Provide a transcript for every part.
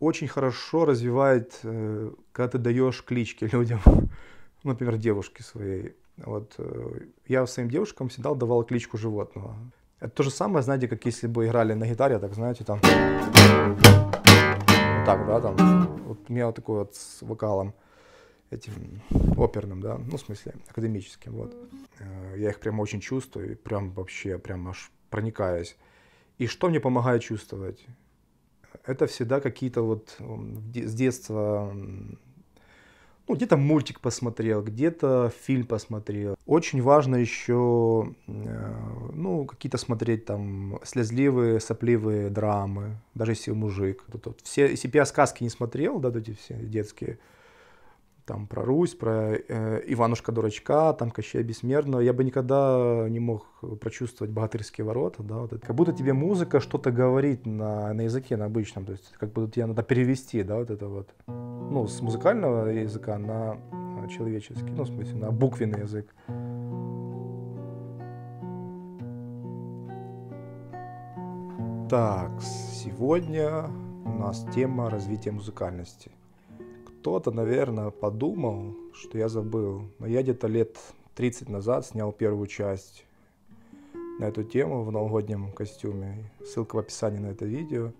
очень хорошо развивает, э, когда ты даешь клички людям, например, девушке своей. Вот э, я своим девушкам всегда давал кличку животного. Это то же самое, знаете, как если бы играли на гитаре, так, знаете, там... Вот так, да, там. Вот у меня вот такой вот с вокалом этим оперным, да, ну, в смысле, академическим, вот. Э, я их прям очень чувствую, прям вообще, прям аж проникаюсь. И что мне помогает чувствовать? это всегда какие-то вот с детства ну, где-то мультик посмотрел, где-то фильм посмотрел. Очень важно еще, э, ну, какие-то смотреть там слезливые, сопливые драмы, даже если мужик. Тут, тут все, если бы я сказки не смотрел, да, вот эти все детские, там про Русь, про э, Иванушка Дурачка, там Кощея Бессмертного, я бы никогда не мог прочувствовать богатырские ворота, да, вот это. как будто тебе музыка что-то говорит на, на языке, на обычном, то есть как будто тебе надо перевести, да, вот это вот, ну, с музыкального языка на человеческий, ну, в смысле, на буквенный язык. Так, сегодня у нас тема развития музыкальности кто-то, наверное, подумал, что я забыл. Но я где-то лет 30 назад снял первую часть на эту тему в новогоднем костюме. Ссылка в описании на это видео.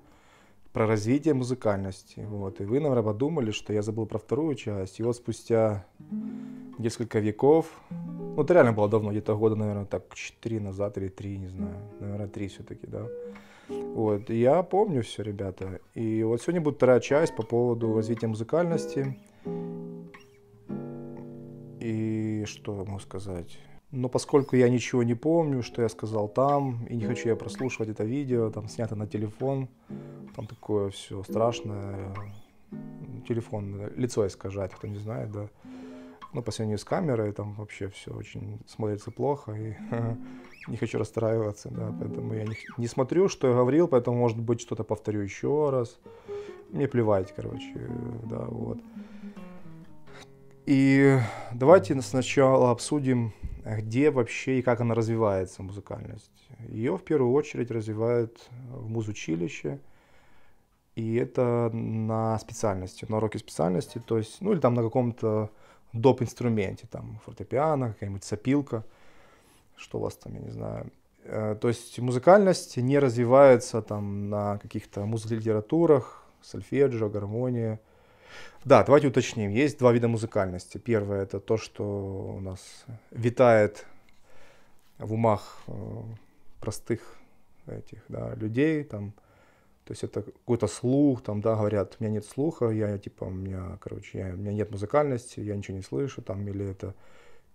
Про развитие музыкальности. Вот. И вы, наверное, подумали, что я забыл про вторую часть. И вот спустя несколько веков, ну это реально было давно, где-то года, наверное, так 4 назад или 3, не знаю. Наверное, 3 все-таки, да вот, я помню все, ребята. И вот сегодня будет вторая часть по поводу развития музыкальности. И что я могу сказать? Но поскольку я ничего не помню, что я сказал там, и не хочу я прослушивать это видео, там снято на телефон, там такое все страшное, телефон, лицо искажать, кто не знает, да. Ну, по сравнению с камерой, там вообще все очень смотрится плохо, и не хочу расстраиваться, да, поэтому я не, не смотрю, что я говорил, поэтому, может быть, что-то повторю еще раз. Мне плевать, короче, да, вот. И давайте сначала обсудим, где вообще и как она развивается, музыкальность. Ее в первую очередь развивают в музучилище, и это на специальности, на уроке специальности, то есть, ну или там на каком-то доп. инструменте, там фортепиано, какая-нибудь сопилка – что у вас там, я не знаю, э, то есть музыкальность не развивается там на каких-то музлитературах, сольфеджио, гармонии. Да, давайте уточним. Есть два вида музыкальности. Первое это то, что у нас витает в умах э, простых этих да, людей, там, то есть это какой-то слух, там, да, говорят, у меня нет слуха, я типа, у меня, короче, я, у меня нет музыкальности, я ничего не слышу, там, или это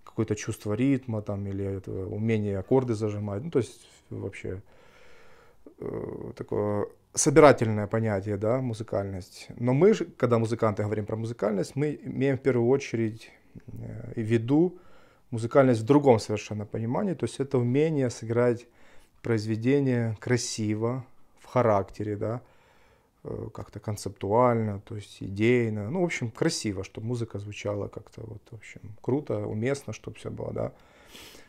какое-то чувство ритма там, или это, умение аккорды зажимать. Ну, то есть вообще э, такое собирательное понятие, да, музыкальность. Но мы же, когда музыканты говорим про музыкальность, мы имеем в первую очередь э, в виду музыкальность в другом совершенно понимании. То есть это умение сыграть произведение красиво, в характере, да, Э, как-то концептуально, то есть идейно. Ну, в общем, красиво, чтобы музыка звучала как-то вот, в общем, круто, уместно, чтобы все было, да.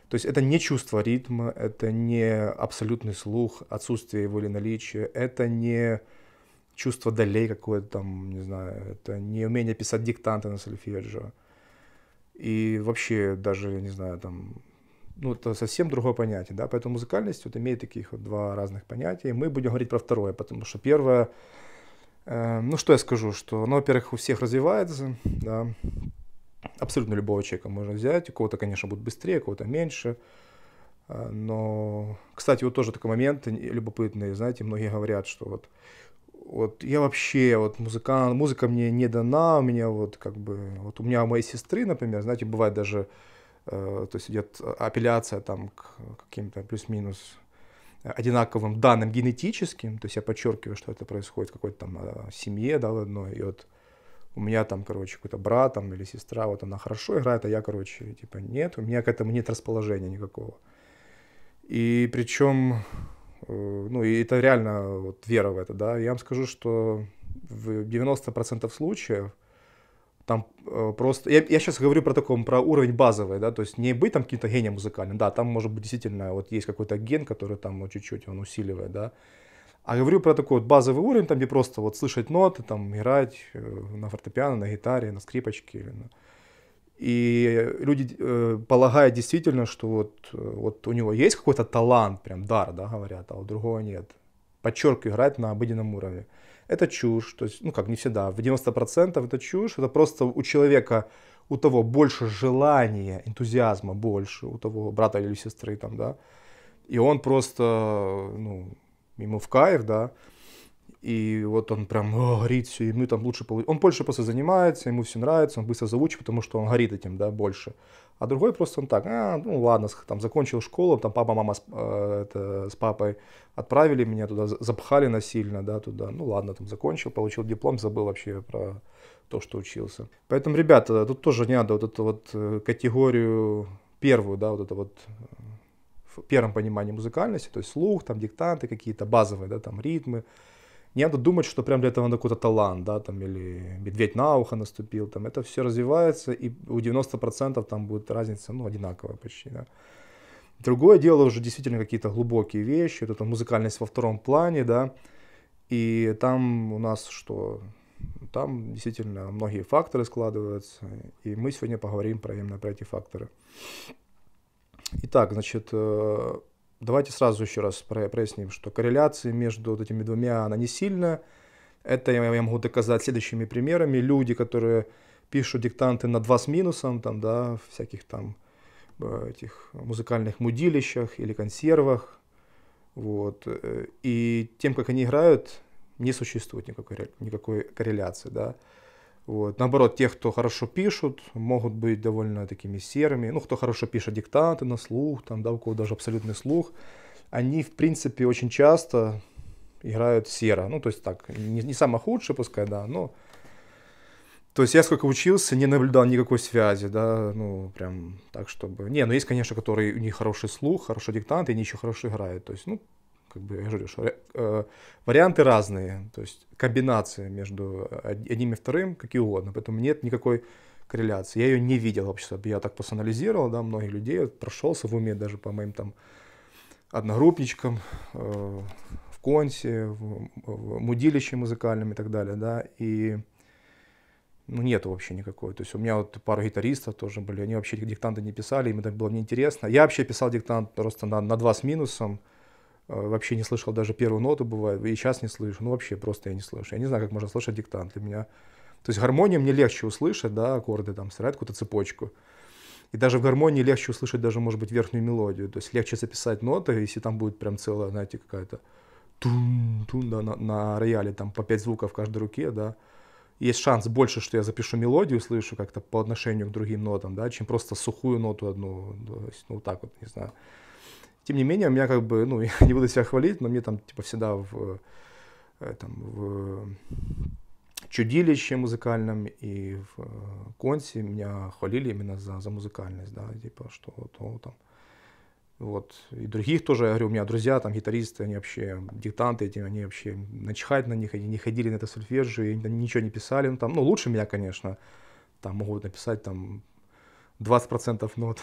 То есть это не чувство ритма, это не абсолютный слух, отсутствие его или наличие, это не чувство долей какое-то там, не знаю, это не умение писать диктанты на сольфеджио. И вообще даже, не знаю, там, ну, это совсем другое понятие, да, поэтому музыкальность вот имеет таких вот два разных понятия. и Мы будем говорить про второе, потому что первое Э, ну, что я скажу, что оно, во-первых, у всех развивается, да, абсолютно любого человека можно взять, у кого-то, конечно, будет быстрее, у кого-то меньше, э, но, кстати, вот тоже такой момент любопытный, знаете, многие говорят, что вот, вот я вообще, вот музыкант, музыка мне не дана, у меня вот как бы, вот у меня у моей сестры, например, знаете, бывает даже, э, то есть идет апелляция там к каким-то плюс-минус одинаковым данным генетическим, то есть я подчеркиваю, что это происходит в какой-то там а, семье, да, в одной, и вот у меня там, короче, какой-то брат там или сестра, вот она хорошо играет, а я, короче, типа нет, у меня к этому нет расположения никакого. И причем, э, ну, и это реально вот вера в это, да, я вам скажу, что в 90% случаев – там э, просто... Я, я сейчас говорю про таком, про уровень базовый, да, то есть не быть там каким-то гением музыкальным, да, там может быть действительно вот есть какой-то ген, который там ну, чуть-чуть он усиливает, да. А говорю про такой вот базовый уровень, там где просто вот слышать ноты, там играть э, на фортепиано, на гитаре, на скрипочке или на... И люди э, полагают действительно, что вот, э, вот у него есть какой-то талант, прям дар, да, говорят, а у другого нет. Подчеркиваю, играть на обыденном уровне. Это чушь, то есть, ну как, не всегда, в 90% это чушь, это просто у человека, у того больше желания, энтузиазма больше, у того брата или сестры там, да, и он просто, ну, ему в кайф, да, и вот он прям о, а, горит все, ему там лучше получится. Он больше просто занимается, ему все нравится, он быстро заучит, потому что он горит этим, да, больше а другой просто он так, а, ну ладно, там закончил школу, там папа, мама с, э, это, с папой отправили меня туда, запхали насильно, да, туда, ну ладно, там закончил, получил диплом, забыл вообще про то, что учился. Поэтому, ребята, тут тоже не надо вот эту вот э, категорию первую, да, вот это вот в э, первом понимании музыкальности, то есть слух, там диктанты какие-то базовые, да, там ритмы, не надо думать, что прям для этого надо какой-то талант, да, там, или медведь на ухо наступил, там, это все развивается, и у 90% там будет разница, ну, одинаковая почти, да. Другое дело уже действительно какие-то глубокие вещи, вот эта музыкальность во втором плане, да, и там у нас что, там действительно многие факторы складываются, и мы сегодня поговорим про именно про эти факторы. Итак, значит, э, Давайте сразу еще раз проясним, что корреляции между вот этими двумя, она не сильная. Это я могу доказать следующими примерами. Люди, которые пишут диктанты на 2 с минусом, там, да, всяких там э, этих музыкальных мудилищах или консервах, вот. Э, и тем, как они играют, не существует никакой, никакой корреляции, да. Вот. Наоборот, те, кто хорошо пишут, могут быть довольно такими серыми. Ну, кто хорошо пишет диктанты на слух, там, да, у кого даже абсолютный слух, они, в принципе, очень часто играют серо. Ну, то есть так, не, не самое худшее, пускай, да, но... То есть я сколько учился, не наблюдал никакой связи, да, ну, прям так, чтобы... Не, ну, есть, конечно, которые, у них хороший слух, хороший диктант, и они еще хорошо играют. То есть, ну, как бы, я говорю, что э, варианты разные, то есть комбинации между одним и вторым, какие угодно, поэтому нет никакой корреляции. Я ее не видел вообще, я так просто да, многих людей, прошелся в уме даже по моим там одногруппничкам, э, в консе, в, в мудилище музыкальном и так далее, да, и ну, нет вообще никакой. То есть у меня вот пара гитаристов тоже были, они вообще диктанты не писали, им это было неинтересно. Я вообще писал диктант просто на, на 2 с минусом, Э, вообще не слышал даже первую ноту, бывает, и сейчас не слышу, ну вообще просто я не слышу. Я не знаю, как можно слышать диктант для меня. То есть гармонию мне легче услышать, да, аккорды там, сыграть какую-то цепочку. И даже в гармонии легче услышать даже, может быть, верхнюю мелодию. То есть легче записать ноты, если там будет прям целая, знаете, какая-то тун-тун, да, на, на рояле, там по пять звуков в каждой руке, да. Есть шанс больше, что я запишу мелодию, слышу как-то по отношению к другим нотам, да, чем просто сухую ноту одну, то есть, ну, так вот, не знаю. Тем не менее, у меня как бы, ну, я не буду себя хвалить, но мне там, типа, всегда в, э, там, в чудилище музыкальном и в э, консе меня хвалили именно за, за музыкальность, да, типа, что то там, вот, и других тоже, я говорю, у меня друзья, там, гитаристы, они вообще, диктанты эти, они вообще, начихать на них, они не ходили на это сольфеджио, ничего не писали, ну, там, ну, лучше меня, конечно, там, могут написать, там, 20% нот,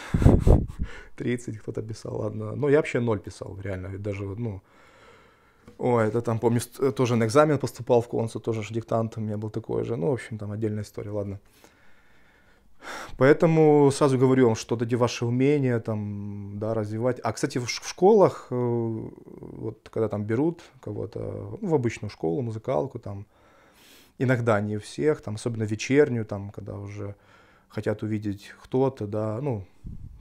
30 кто-то писал, ладно. но ну, я вообще ноль писал, реально, даже, ну, Ой, это там, помню, э, тоже на экзамен поступал в консу, тоже же диктант у меня был такой же. Ну, в общем, там отдельная история, ладно. Поэтому сразу говорю вам, что эти ваши умения там, да, развивать. А, кстати, в, школах, э, вот когда там берут кого-то, ну, в обычную школу, музыкалку там, иногда не всех, там, особенно вечернюю, там, когда уже хотят увидеть кто-то, да, ну,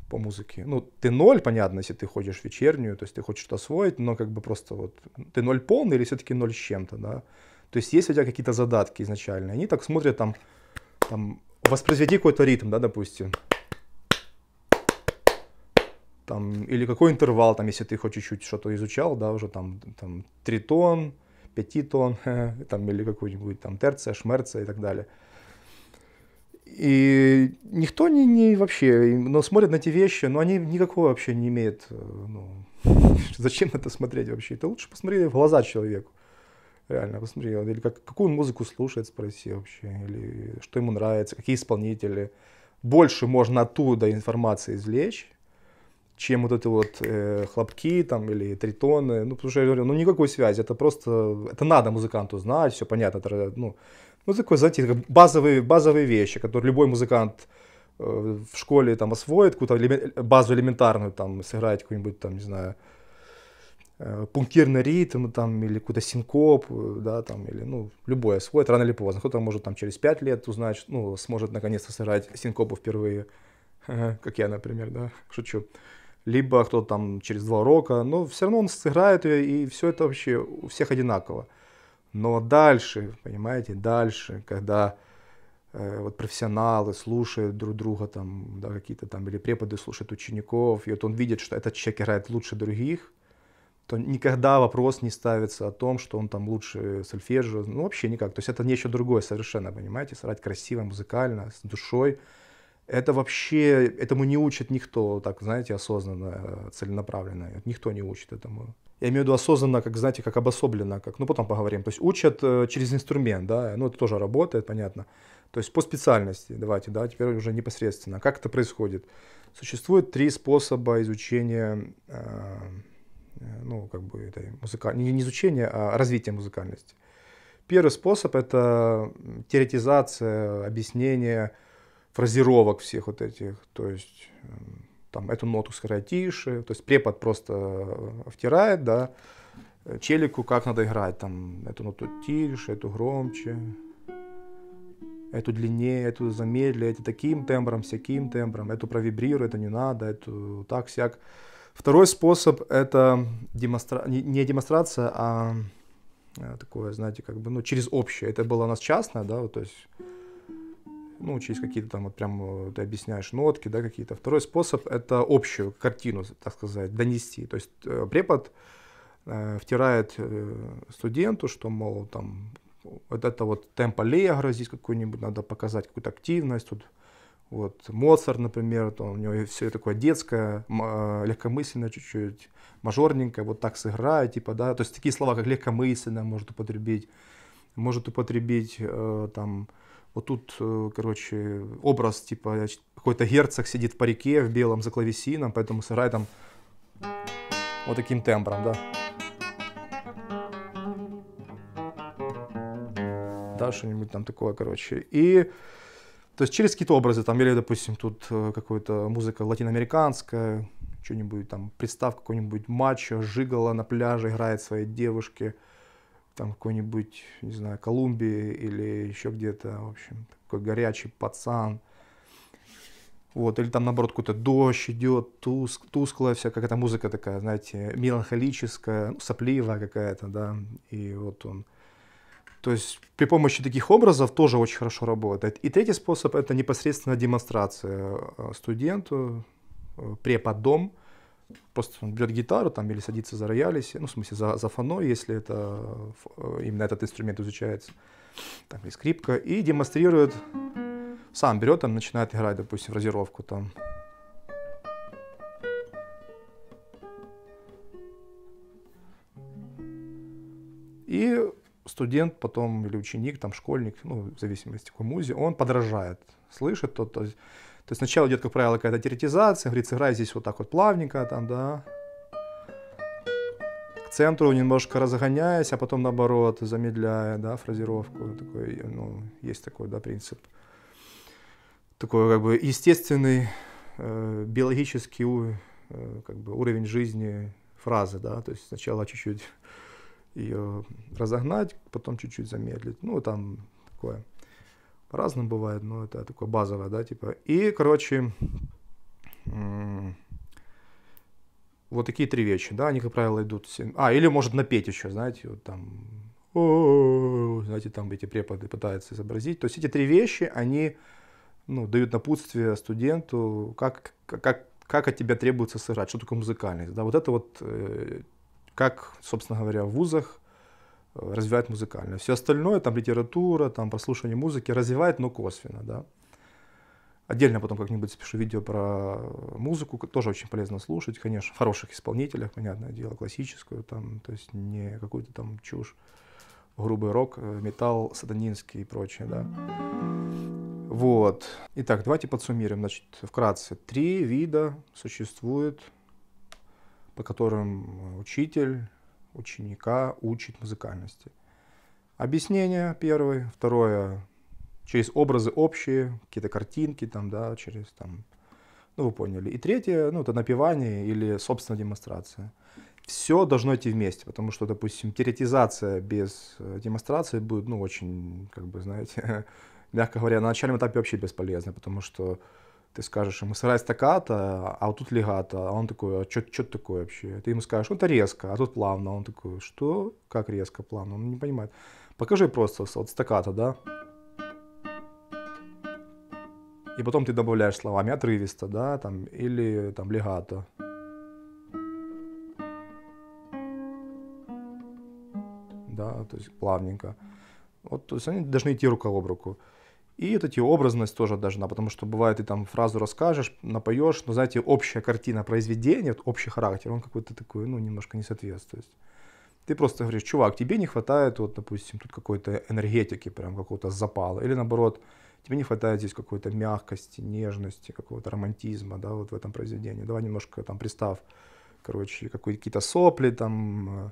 по музыке. Ну, ты ноль, понятно, если ты ходишь вечернюю, то есть ты хочешь освоить, но как бы просто вот ты ноль полный или все-таки ноль с чем-то, да. То есть есть у тебя какие-то задатки изначально. Они так смотрят там, там воспроизведи какой-то ритм, да, допустим. Там, или какой интервал, там, если ты хоть чуть-чуть что-то изучал, да, уже там, там тритон, пятитон, там, или какой-нибудь там терция, шмерция и так далее. И никто не, не вообще, но смотрят на эти вещи, но они никакого вообще не имеют. Э, ну, зачем это смотреть вообще? Это лучше посмотри в глаза человеку. Реально, посмотри, или как, какую музыку слушает, спроси вообще, или что ему нравится, какие исполнители. Больше можно оттуда информации извлечь, чем вот эти вот э, хлопки там или тритоны. Ну, потому что я говорю, ну никакой связи, это просто, это надо музыканту знать, все понятно, это, ну, ну, такой, знаете, как базовые, базовые вещи, которые любой музыкант э, в школе там освоит, какую-то элемент, базу элементарную, там, сыграть какую-нибудь, там, не знаю, э, пунктирный ритм, там, или какой-то синкоп, э, да, там, или, ну, любой освоит, рано или поздно. Кто-то может, там, через пять лет узнать, ну, сможет наконец-то сыграть синкопу впервые, как я, например, да, шучу либо кто-то там через два урока, но все равно он сыграет ее, и все это вообще у всех одинаково. Но дальше, понимаете, дальше, когда э, вот профессионалы слушают друг друга там, да, какие-то там, или преподы слушают учеников, и вот он видит, что этот человек играет лучше других, то никогда вопрос не ставится о том, что он там лучше сольфеджио, ну вообще никак. То есть это нечто другое совершенно, понимаете, сыграть красиво, музыкально, с душой, это вообще, этому не учит никто, так, знаете, осознанно, э, целенаправленно. Никто не учит этому. Я имею в виду осознанно, как, знаете, как обособленно, как, ну, потом поговорим. То есть учат э, через инструмент, да, ну, это тоже работает, понятно. То есть по специальности, давайте, да, теперь уже непосредственно. Как это происходит? Существует три способа изучения, э, э ну, как бы, этой музыкальной, не изучения, а развития музыкальности. Первый способ – это теоретизация, объяснение, фразировок всех вот этих, то есть э, там эту ноту сыграть тише, то есть препод просто э, втирает, да, э, челику как надо играть, там эту ноту тише, эту громче, эту длиннее, эту замедлить, эти таким тембром, всяким тембром, эту провибрируй, это не надо, эту так, всяк. Второй способ это демонстра... не демонстрация, а такое, знаете, как бы, ну, через общее. Это было у нас частное, да, вот, то есть ну, через какие-то там, вот прям э, ты объясняешь нотки, да, какие-то. Второй способ — это общую картину, так сказать, донести. То есть э, препод э, втирает э, студенту, что, мол, там, вот это вот темп аллегра здесь какой-нибудь, надо показать какую-то активность, тут вот Моцарт, например, то у него все такое детское, легкомысленное чуть-чуть, мажорненькое, вот так сыграет типа, да, то есть такие слова, как легкомысленно может употребить, может употребить э, там вот тут, э, короче, образ, типа, какой-то герцог сидит в парике в белом за клавесином, поэтому сыграй там вот таким тембром, да. Да, что-нибудь там такое, короче. И то есть через какие-то образы, там, или, допустим, тут э, какая-то музыка латиноамериканская, что-нибудь там, представ какой-нибудь матч, жигала на пляже, играет своей девушке, там какой-нибудь, не знаю, Колумбии или еще где-то, в общем, такой горячий пацан. Вот, или там, наоборот, какой-то дождь идет, туск, тусклая вся какая-то музыка такая, знаете, меланхолическая, ну, сопливая какая-то, да, и вот он. То есть при помощи таких образов тоже очень хорошо работает. И третий способ – это непосредственно демонстрация э, студенту, э, преподом, просто он берет гитару там или садится за рояль, если ну, в смысле, за, за фано, если это э, именно этот инструмент изучается, там, или скрипка, и демонстрирует, сам берет, там, начинает играть, допустим, фразировку там. И студент потом или ученик, там, школьник, ну, в зависимости какой музе, он подражает, слышит, то, то есть то есть сначала идет, как правило, какая-то теоретизация, говорит, сыграй здесь вот так вот плавненько, там, да, к центру немножко разгоняясь, а потом наоборот, замедляя, да, фразировку, такой, ну, есть такой, да, принцип, такой, как бы, естественный э, биологический э, как бы уровень жизни фразы, да, то есть сначала чуть-чуть ее разогнать, потом чуть-чуть замедлить, ну, там такое. По-разному бывает, но это такое базовое, да, типа. И, короче, вот такие три вещи, да, они, как правило, идут... А, или может напеть еще, знаете, вот там... Знаете, там эти преподы пытаются изобразить. То есть эти три вещи, они ну, дают напутствие студенту, как, как, как от тебя требуется сыграть, что такое музыкальность. Да, вот это вот, э, как, собственно говоря, в вузах развивает музыкальное. Все остальное, там литература, там прослушивание музыки развивает, но косвенно, да. Отдельно потом как-нибудь спешу видео про музыку, тоже очень полезно слушать, конечно, в хороших исполнителях, понятное дело, классическую, там, то есть не какую-то там чушь, грубый рок, э, металл, сатанинский и прочее, да. Вот. Итак, давайте подсуммируем, значит, вкратце. Три вида существует, по которым учитель ученика учит музыкальности. Объяснение первое, второе через образы общие, какие-то картинки там, да, через там, ну вы поняли. И третье, ну это напевание или собственно демонстрация. Все должно идти вместе, потому что, допустим, теоретизация без э, демонстрации будет, ну очень, как бы, знаете, мягко говоря, на начальном этапе вообще бесполезно, потому что ты скажешь ему сырая стаката, а вот тут легата, а он такой, а что это такое вообще? Ты ему скажешь, ну это резко, а тут плавно, он такой, что? Как резко, плавно? Он не понимает. Покажи просто вот стаката, да? И потом ты добавляешь словами отрывисто, да, там, или там легато. Да, то есть плавненько. Вот, то есть они должны идти рука об руку. И вот эти образность тоже должна, потому что бывает ты там фразу расскажешь, напоешь, но, знаете, общая картина произведения, общий характер, он какой-то такой, ну, немножко не соответствует. Ты просто говоришь, чувак, тебе не хватает, вот, допустим, тут какой-то энергетики, прям какого-то запала, или наоборот, тебе не хватает здесь какой-то мягкости, нежности, какого-то романтизма, да, вот в этом произведении. Давай немножко там пристав, короче, какие-то сопли там, э,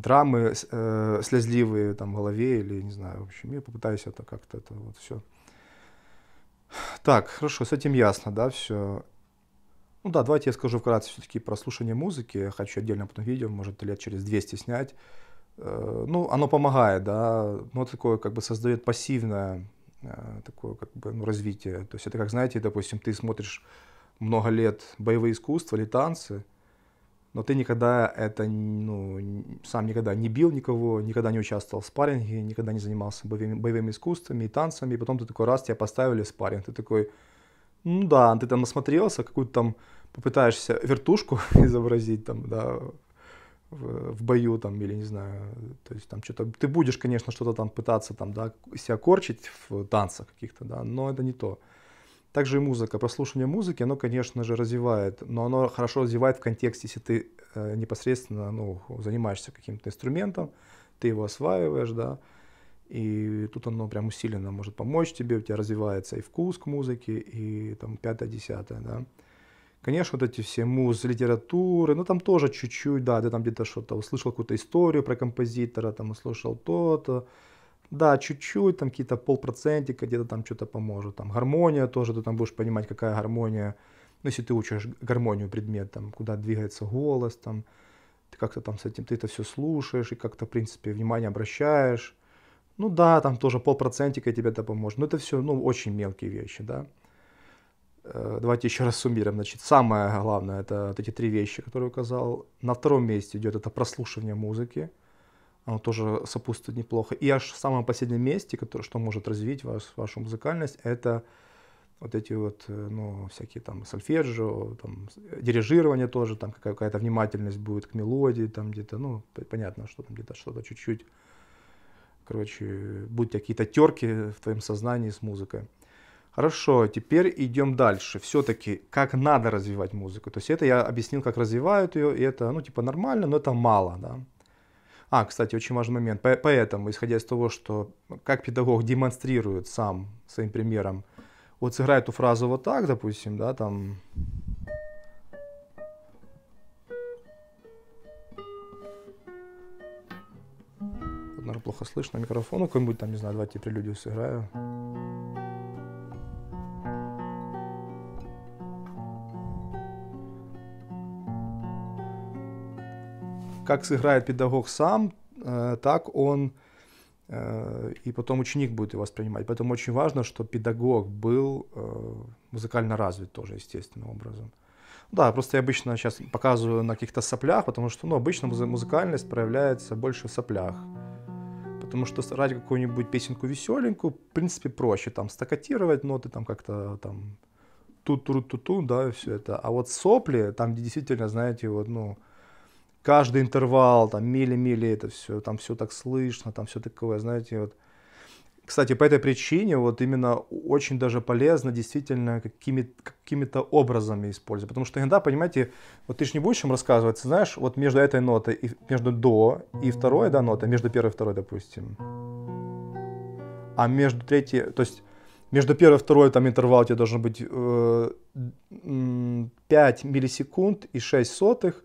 драмы э, слезливые там в голове или не знаю, в общем, я попытаюсь это как-то это вот все. Так, хорошо, с этим ясно, да, все. Ну да, давайте я скажу вкратце все-таки про слушание музыки. Я хочу отдельно потом видео, может, лет через 200 снять. Э, ну, оно помогает, да, но такое как бы создает пассивное э, такое как бы ну, развитие. То есть это как, знаете, допустим, ты смотришь много лет боевые искусства или танцы, но ты никогда это, ну, сам никогда не бил никого, никогда не участвовал в спарринге, никогда не занимался боевыми, боевыми искусствами и танцами, и потом ты такой раз, тебя поставили в спарринг, ты такой, ну да, ты там насмотрелся, какую-то там попытаешься вертушку изобразить там, да, в, в бою там, или не знаю, то есть там что-то, ты будешь, конечно, что-то там пытаться там, да, себя корчить в танцах каких-то, да, но это не то. Также и музыка. Прослушивание музыки, оно, конечно же, развивает, но оно хорошо развивает в контексте, если ты э, непосредственно ну, занимаешься каким-то инструментом, ты его осваиваешь, да, и тут оно прям усиленно может помочь тебе, у тебя развивается и вкус к музыке, и там пятое-десятое, да. Конечно, вот эти все муз, литературы, ну там тоже чуть-чуть, да, ты там где-то что-то услышал какую-то историю про композитора, там услышал то-то, да, чуть-чуть, там какие-то полпроцентика где-то там что-то поможет. Там гармония тоже, ты там будешь понимать, какая гармония. Ну, если ты учишь гармонию предмет, там, куда двигается голос, там, ты как-то там с этим, ты это все слушаешь и как-то, в принципе, внимание обращаешь. Ну да, там тоже полпроцентика тебе это поможет. Но это все, ну, очень мелкие вещи, да. Э, давайте еще раз суммируем. Значит, самое главное, это вот эти три вещи, которые указал. На втором месте идет это прослушивание музыки оно тоже сопутствует неплохо. И аж в самом последнем месте, которое, что может развить вас, вашу музыкальность, это вот эти вот, э, ну, всякие там сольфеджио, там, э, дирижирование тоже, там какая-то внимательность будет к мелодии, там где-то, ну, понятно, что там где-то что-то чуть-чуть, короче, будут какие-то терки в твоем сознании с музыкой. Хорошо, теперь идем дальше. Все-таки, как надо развивать музыку. То есть это я объяснил, как развивают ее, и это, ну, типа нормально, но это мало, да. А, кстати, очень важный момент. Поэтому, исходя из того, что как педагог демонстрирует сам своим примером, вот сыграет эту фразу вот так, допустим, да, там... Вот, наверное, плохо слышно микрофон, ну, какой-нибудь там, не знаю, давайте прелюдию сыграю. как сыграет педагог сам, э, так он э, и потом ученик будет его воспринимать. Поэтому очень важно, что педагог был э, музыкально развит тоже естественным образом. Да, просто я обычно сейчас показываю на каких-то соплях, потому что ну, обычно музыкальность проявляется больше в соплях. Потому что ради какую-нибудь песенку веселенькую, в принципе, проще там стакотировать ноты, там как-то там ту ту ту ту да, все это. А вот сопли, там, где действительно, знаете, вот, ну, каждый интервал, там мили-мили, это все, там все так слышно, там все такое, знаете, вот. Кстати, по этой причине вот именно очень даже полезно действительно какими, какими-то образами использовать. Потому что иногда, понимаете, вот ты же не будешь им рассказывать, знаешь, вот между этой нотой, и, между до и второй, да, нота, между первой и второй, допустим. А между третьей, то есть между первой и второй там интервал у тебя должен быть э, 5 миллисекунд и 6 сотых,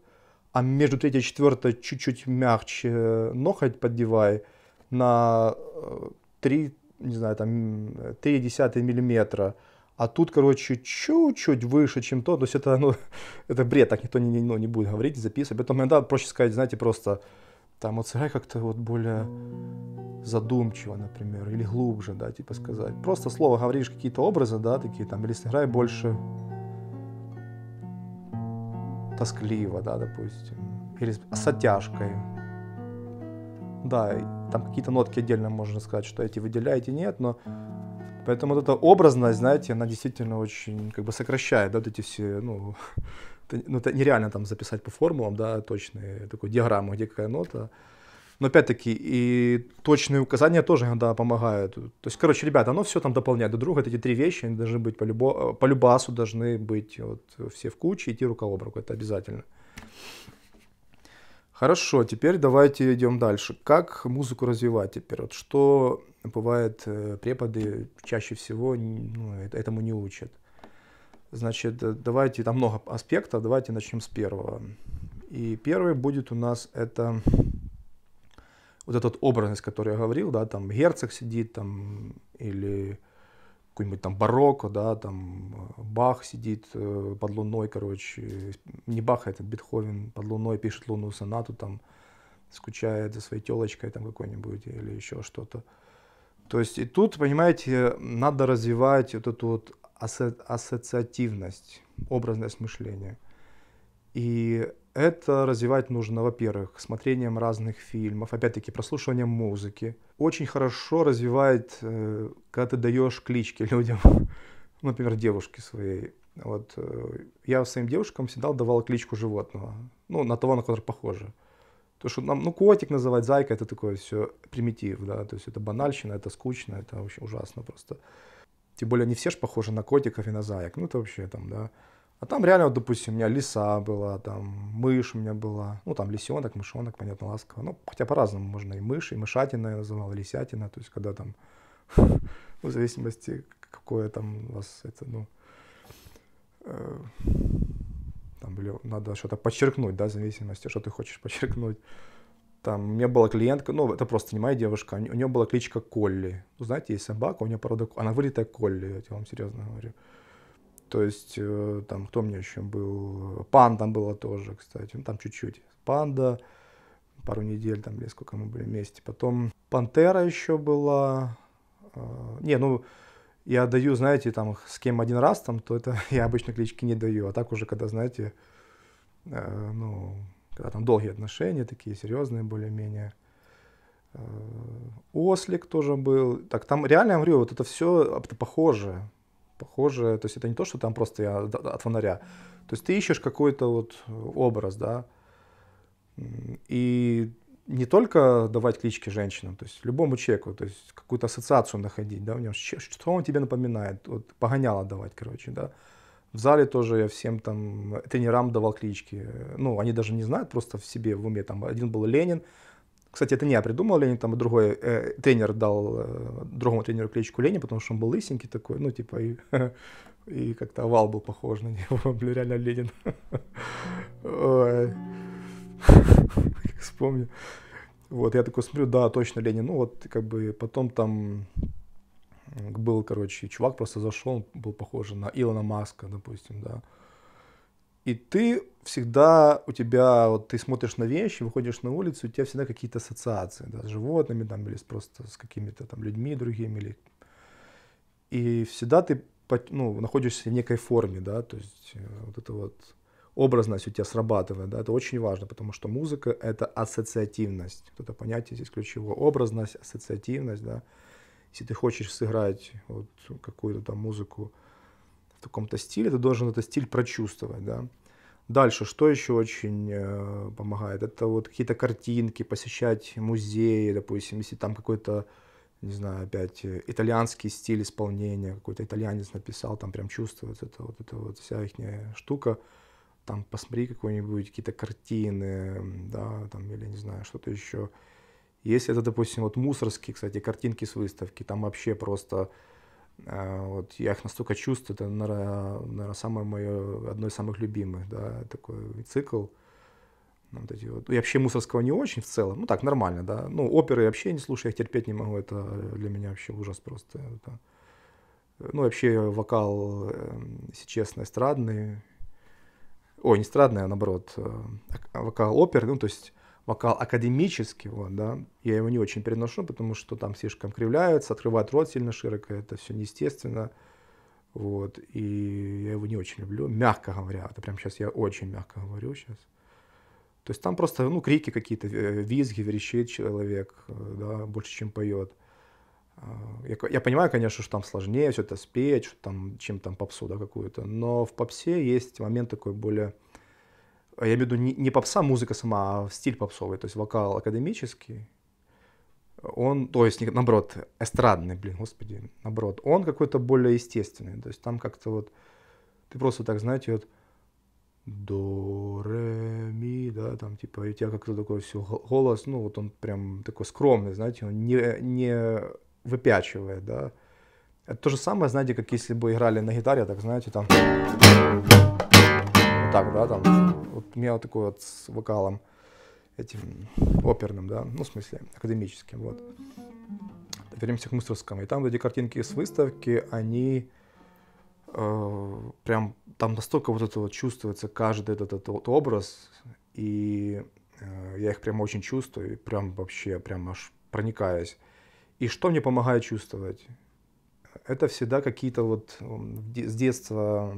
а между 3 и 4 чуть-чуть мягче ноготь поддевай на 3, э, не знаю, там 3,1 миллиметра, а тут, короче, чуть-чуть выше, чем то, то есть это, ну, это бред, так никто не, ну, не будет говорить, записывать, поэтому иногда проще сказать, знаете, просто там вот сыграй как-то вот более задумчиво, например, или глубже, да, типа сказать. Просто слово говоришь, какие-то образы, да, такие там, или сыграй больше тоскливо, да, допустим, или с, оттяжкой. Да, там какие-то нотки отдельно можно сказать, что эти выделяете, нет, но поэтому вот эта образность, знаете, она действительно очень как бы сокращает, да, вот эти все, ну, это, ну, это нереально там записать по формулам, да, точные такую диаграмму, где какая нота. Но опять-таки, и точные указания тоже иногда помогают. То есть, короче, ребята, оно все там дополняет друг друга. эти три вещи, они должны быть по, любо, э, по любасу, должны быть вот все в куче, идти рука об руку, это обязательно. Хорошо, теперь давайте идем дальше. Как музыку развивать теперь? Вот что бывает, э, преподы чаще всего ну, этому не учат. Значит, э, давайте, там много аспектов, давайте начнем с первого. И первый будет у нас это вот эта вот образность, которую я говорил, да, там Герцог сидит, там, или какой-нибудь там барокко, да, там э, Бах сидит э, под луной, короче, не Бах, а этот Бетховен под луной пишет лунную сонату, там, скучает за своей телочкой там какой-нибудь или еще что-то. То есть и тут, понимаете, надо развивать вот эту вот ассоциативность, образность мышления. И это развивать нужно, во-первых, смотрением разных фильмов, опять-таки прослушиванием музыки. Очень хорошо развивает, э, когда ты даешь клички людям, ну, например, девушке своей. Вот э, я своим девушкам всегда давал кличку животного, ну, на того, на которого похоже. То, что нам, ну, котик называть, зайка, это такое все примитив, да, то есть это банальщина, это скучно, это вообще ужасно просто. Тем более не все же похожи на котиков и на заек, ну, это вообще там, да. А там реально, вот, допустим, у меня лиса была, там мышь у меня была. Ну, там лисенок, мышонок, понятно, ласково. Ну, хотя по-разному можно и мышь, и мышатина я называл, и лисятина. То есть, когда там, в зависимости, какое там у вас это, ну, э, там, или надо что-то подчеркнуть, да, в зависимости, что ты хочешь подчеркнуть. Там, у меня была клиентка, ну, это просто не моя девушка, у нее была кличка Колли. Ну, знаете, есть собака, у нее порода, она вылитая Колли, я тебе вам серьезно говорю. То есть, э, там, кто мне еще был? Пан там было тоже, кстати. Ну, там чуть-чуть. Панда, пару недель там, или сколько мы были вместе. Потом Пантера еще была. А, не, ну, я даю, знаете, там, с кем один раз, там, то это я обычно клички не даю. А так уже, когда, знаете, э, ну, когда там долгие отношения, такие серьезные более-менее. Э, Ослик тоже был. Так, там реально, я говорю, вот это все похоже похоже, то есть это не то, что там просто я от фонаря, то есть ты ищешь какой-то вот образ, да, и не только давать клички женщинам, то есть любому человеку, то есть какую-то ассоциацию находить, да, в нем, что он тебе напоминает, вот погоняло давать, короче, да. В зале тоже я всем там тренерам давал клички, ну, они даже не знают, просто в себе, в уме, там, один был Ленин, кстати, это не я придумал Лене, там а другой э, тренер дал э, другому тренеру кличку Лени, потому что он был лысенький такой, ну, типа, и, и как-то овал был похож на него, блин, реально Ленин. Вспомню. Вот, я такой смотрю, да, точно Ленин. Ну, вот, как бы, потом там был, короче, чувак просто зашел, он был похож на Илона Маска, допустим, да и ты всегда у тебя, вот ты смотришь на вещи, выходишь на улицу, у тебя всегда какие-то ассоциации, да, с животными там, или с просто с какими-то там людьми другими, или... и всегда ты ну, находишься в некой форме, да, то есть э, вот это вот образность у тебя срабатывает, да, это очень важно, потому что музыка — это ассоциативность, вот это понятие здесь ключевое, образность, ассоциативность, да, если ты хочешь сыграть вот какую-то там музыку, в каком-то стиле, ты должен этот стиль прочувствовать, да. Дальше, что еще очень э, помогает, это вот какие-то картинки, посещать музеи, допустим, если там какой-то, не знаю, опять э, итальянский стиль исполнения, какой-то итальянец написал, там прям чувствуется это вот эта вот вся их штука, там посмотри какую нибудь какие-то картины, да, там, или не знаю, что-то еще. Если это, допустим, вот мусорские, кстати, картинки с выставки, там вообще просто а, вот, я их настолько чувствую, это, наверное, наверное самое мое, одно из самых любимых, да, такой цикл. Ну, вот эти вот. и вообще мусорского не очень в целом, ну так, нормально, да. Ну, оперы вообще не слушаю, я их терпеть не могу, это для меня вообще ужас просто. Это... Ну, вообще вокал, эм, если честно, эстрадный, ой, не эстрадный, а наоборот, э, вокал опер, ну, то есть вокал академический, вот, да, я его не очень переношу, потому что там слишком кривляются, открывают рот сильно широко, это все неестественно, вот, и я его не очень люблю, мягко говоря, это прям сейчас я очень мягко говорю сейчас. То есть там просто, ну, крики какие-то, э, визги, верещит человек, э, да, больше, чем поет. А, я, я понимаю, конечно, что там сложнее все это спеть, что там, чем там попсу, да, какую-то, но в попсе есть момент такой более а я имею в виду не, не попса музыка сама, а стиль попсовый, то есть вокал академический, он, то есть, наоборот, эстрадный, блин, господи, наоборот, он какой-то более естественный, то есть там как-то вот, ты просто так, знаете, вот, до, ре, ми, да, там, типа, и у тебя как-то такой все голос, ну, вот он прям такой скромный, знаете, он не, не выпячивает, да. Это то же самое, знаете, как если бы играли на гитаре, так, знаете, там, вот так, да, там, вот у меня вот такой вот с вокалом этим оперным, да, ну, в смысле, академическим, вот. Вернемся к Мусорскому. И там вот эти картинки с выставки, они э, прям, там настолько вот это вот чувствуется, каждый этот, этот вот образ, и э, я их прям очень чувствую, и прям вообще, прям аж проникаюсь. И что мне помогает чувствовать? Это всегда какие-то вот с детства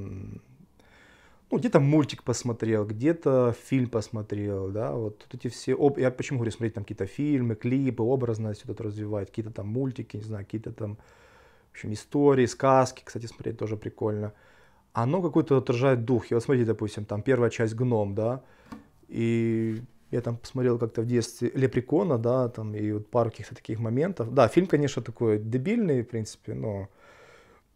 ну, где-то мультик посмотрел, где-то фильм посмотрел, да, вот тут эти все, об... я почему говорю, смотреть там какие-то фильмы, клипы, образность вот это развивать, какие-то там мультики, не знаю, какие-то там, в общем, истории, сказки, кстати, смотреть тоже прикольно. Оно какой-то отражает дух. И вот смотрите, допустим, там первая часть «Гном», да, и я там посмотрел как-то в детстве «Лепрекона», да, там, и вот пару каких-то таких моментов. Да, фильм, конечно, такой дебильный, в принципе, но...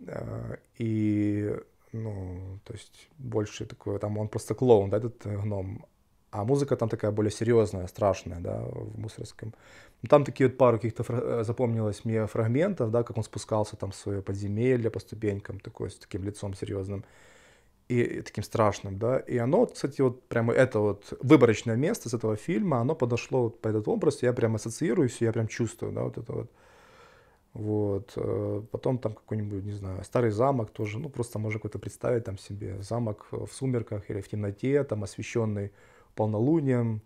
Э, и ну, то есть больше такой, там он просто клоун, да, этот э, гном. А музыка там такая более серьезная, страшная, да, в Мусорском. Ну, там такие вот пару каких-то э, запомнилось мне фрагментов, да, как он спускался там в свое подземелье по ступенькам, такой, с таким лицом серьезным и, и таким страшным, да. И оно, кстати, вот прямо это вот выборочное место с этого фильма, оно подошло вот по этот образ, я прям ассоциирую все, я прям чувствую, да, вот это вот. Вот. Э, потом там какой-нибудь, не знаю, старый замок тоже, ну, просто можно какой-то представить там себе замок э, в сумерках или в темноте, там освещенный полнолунием,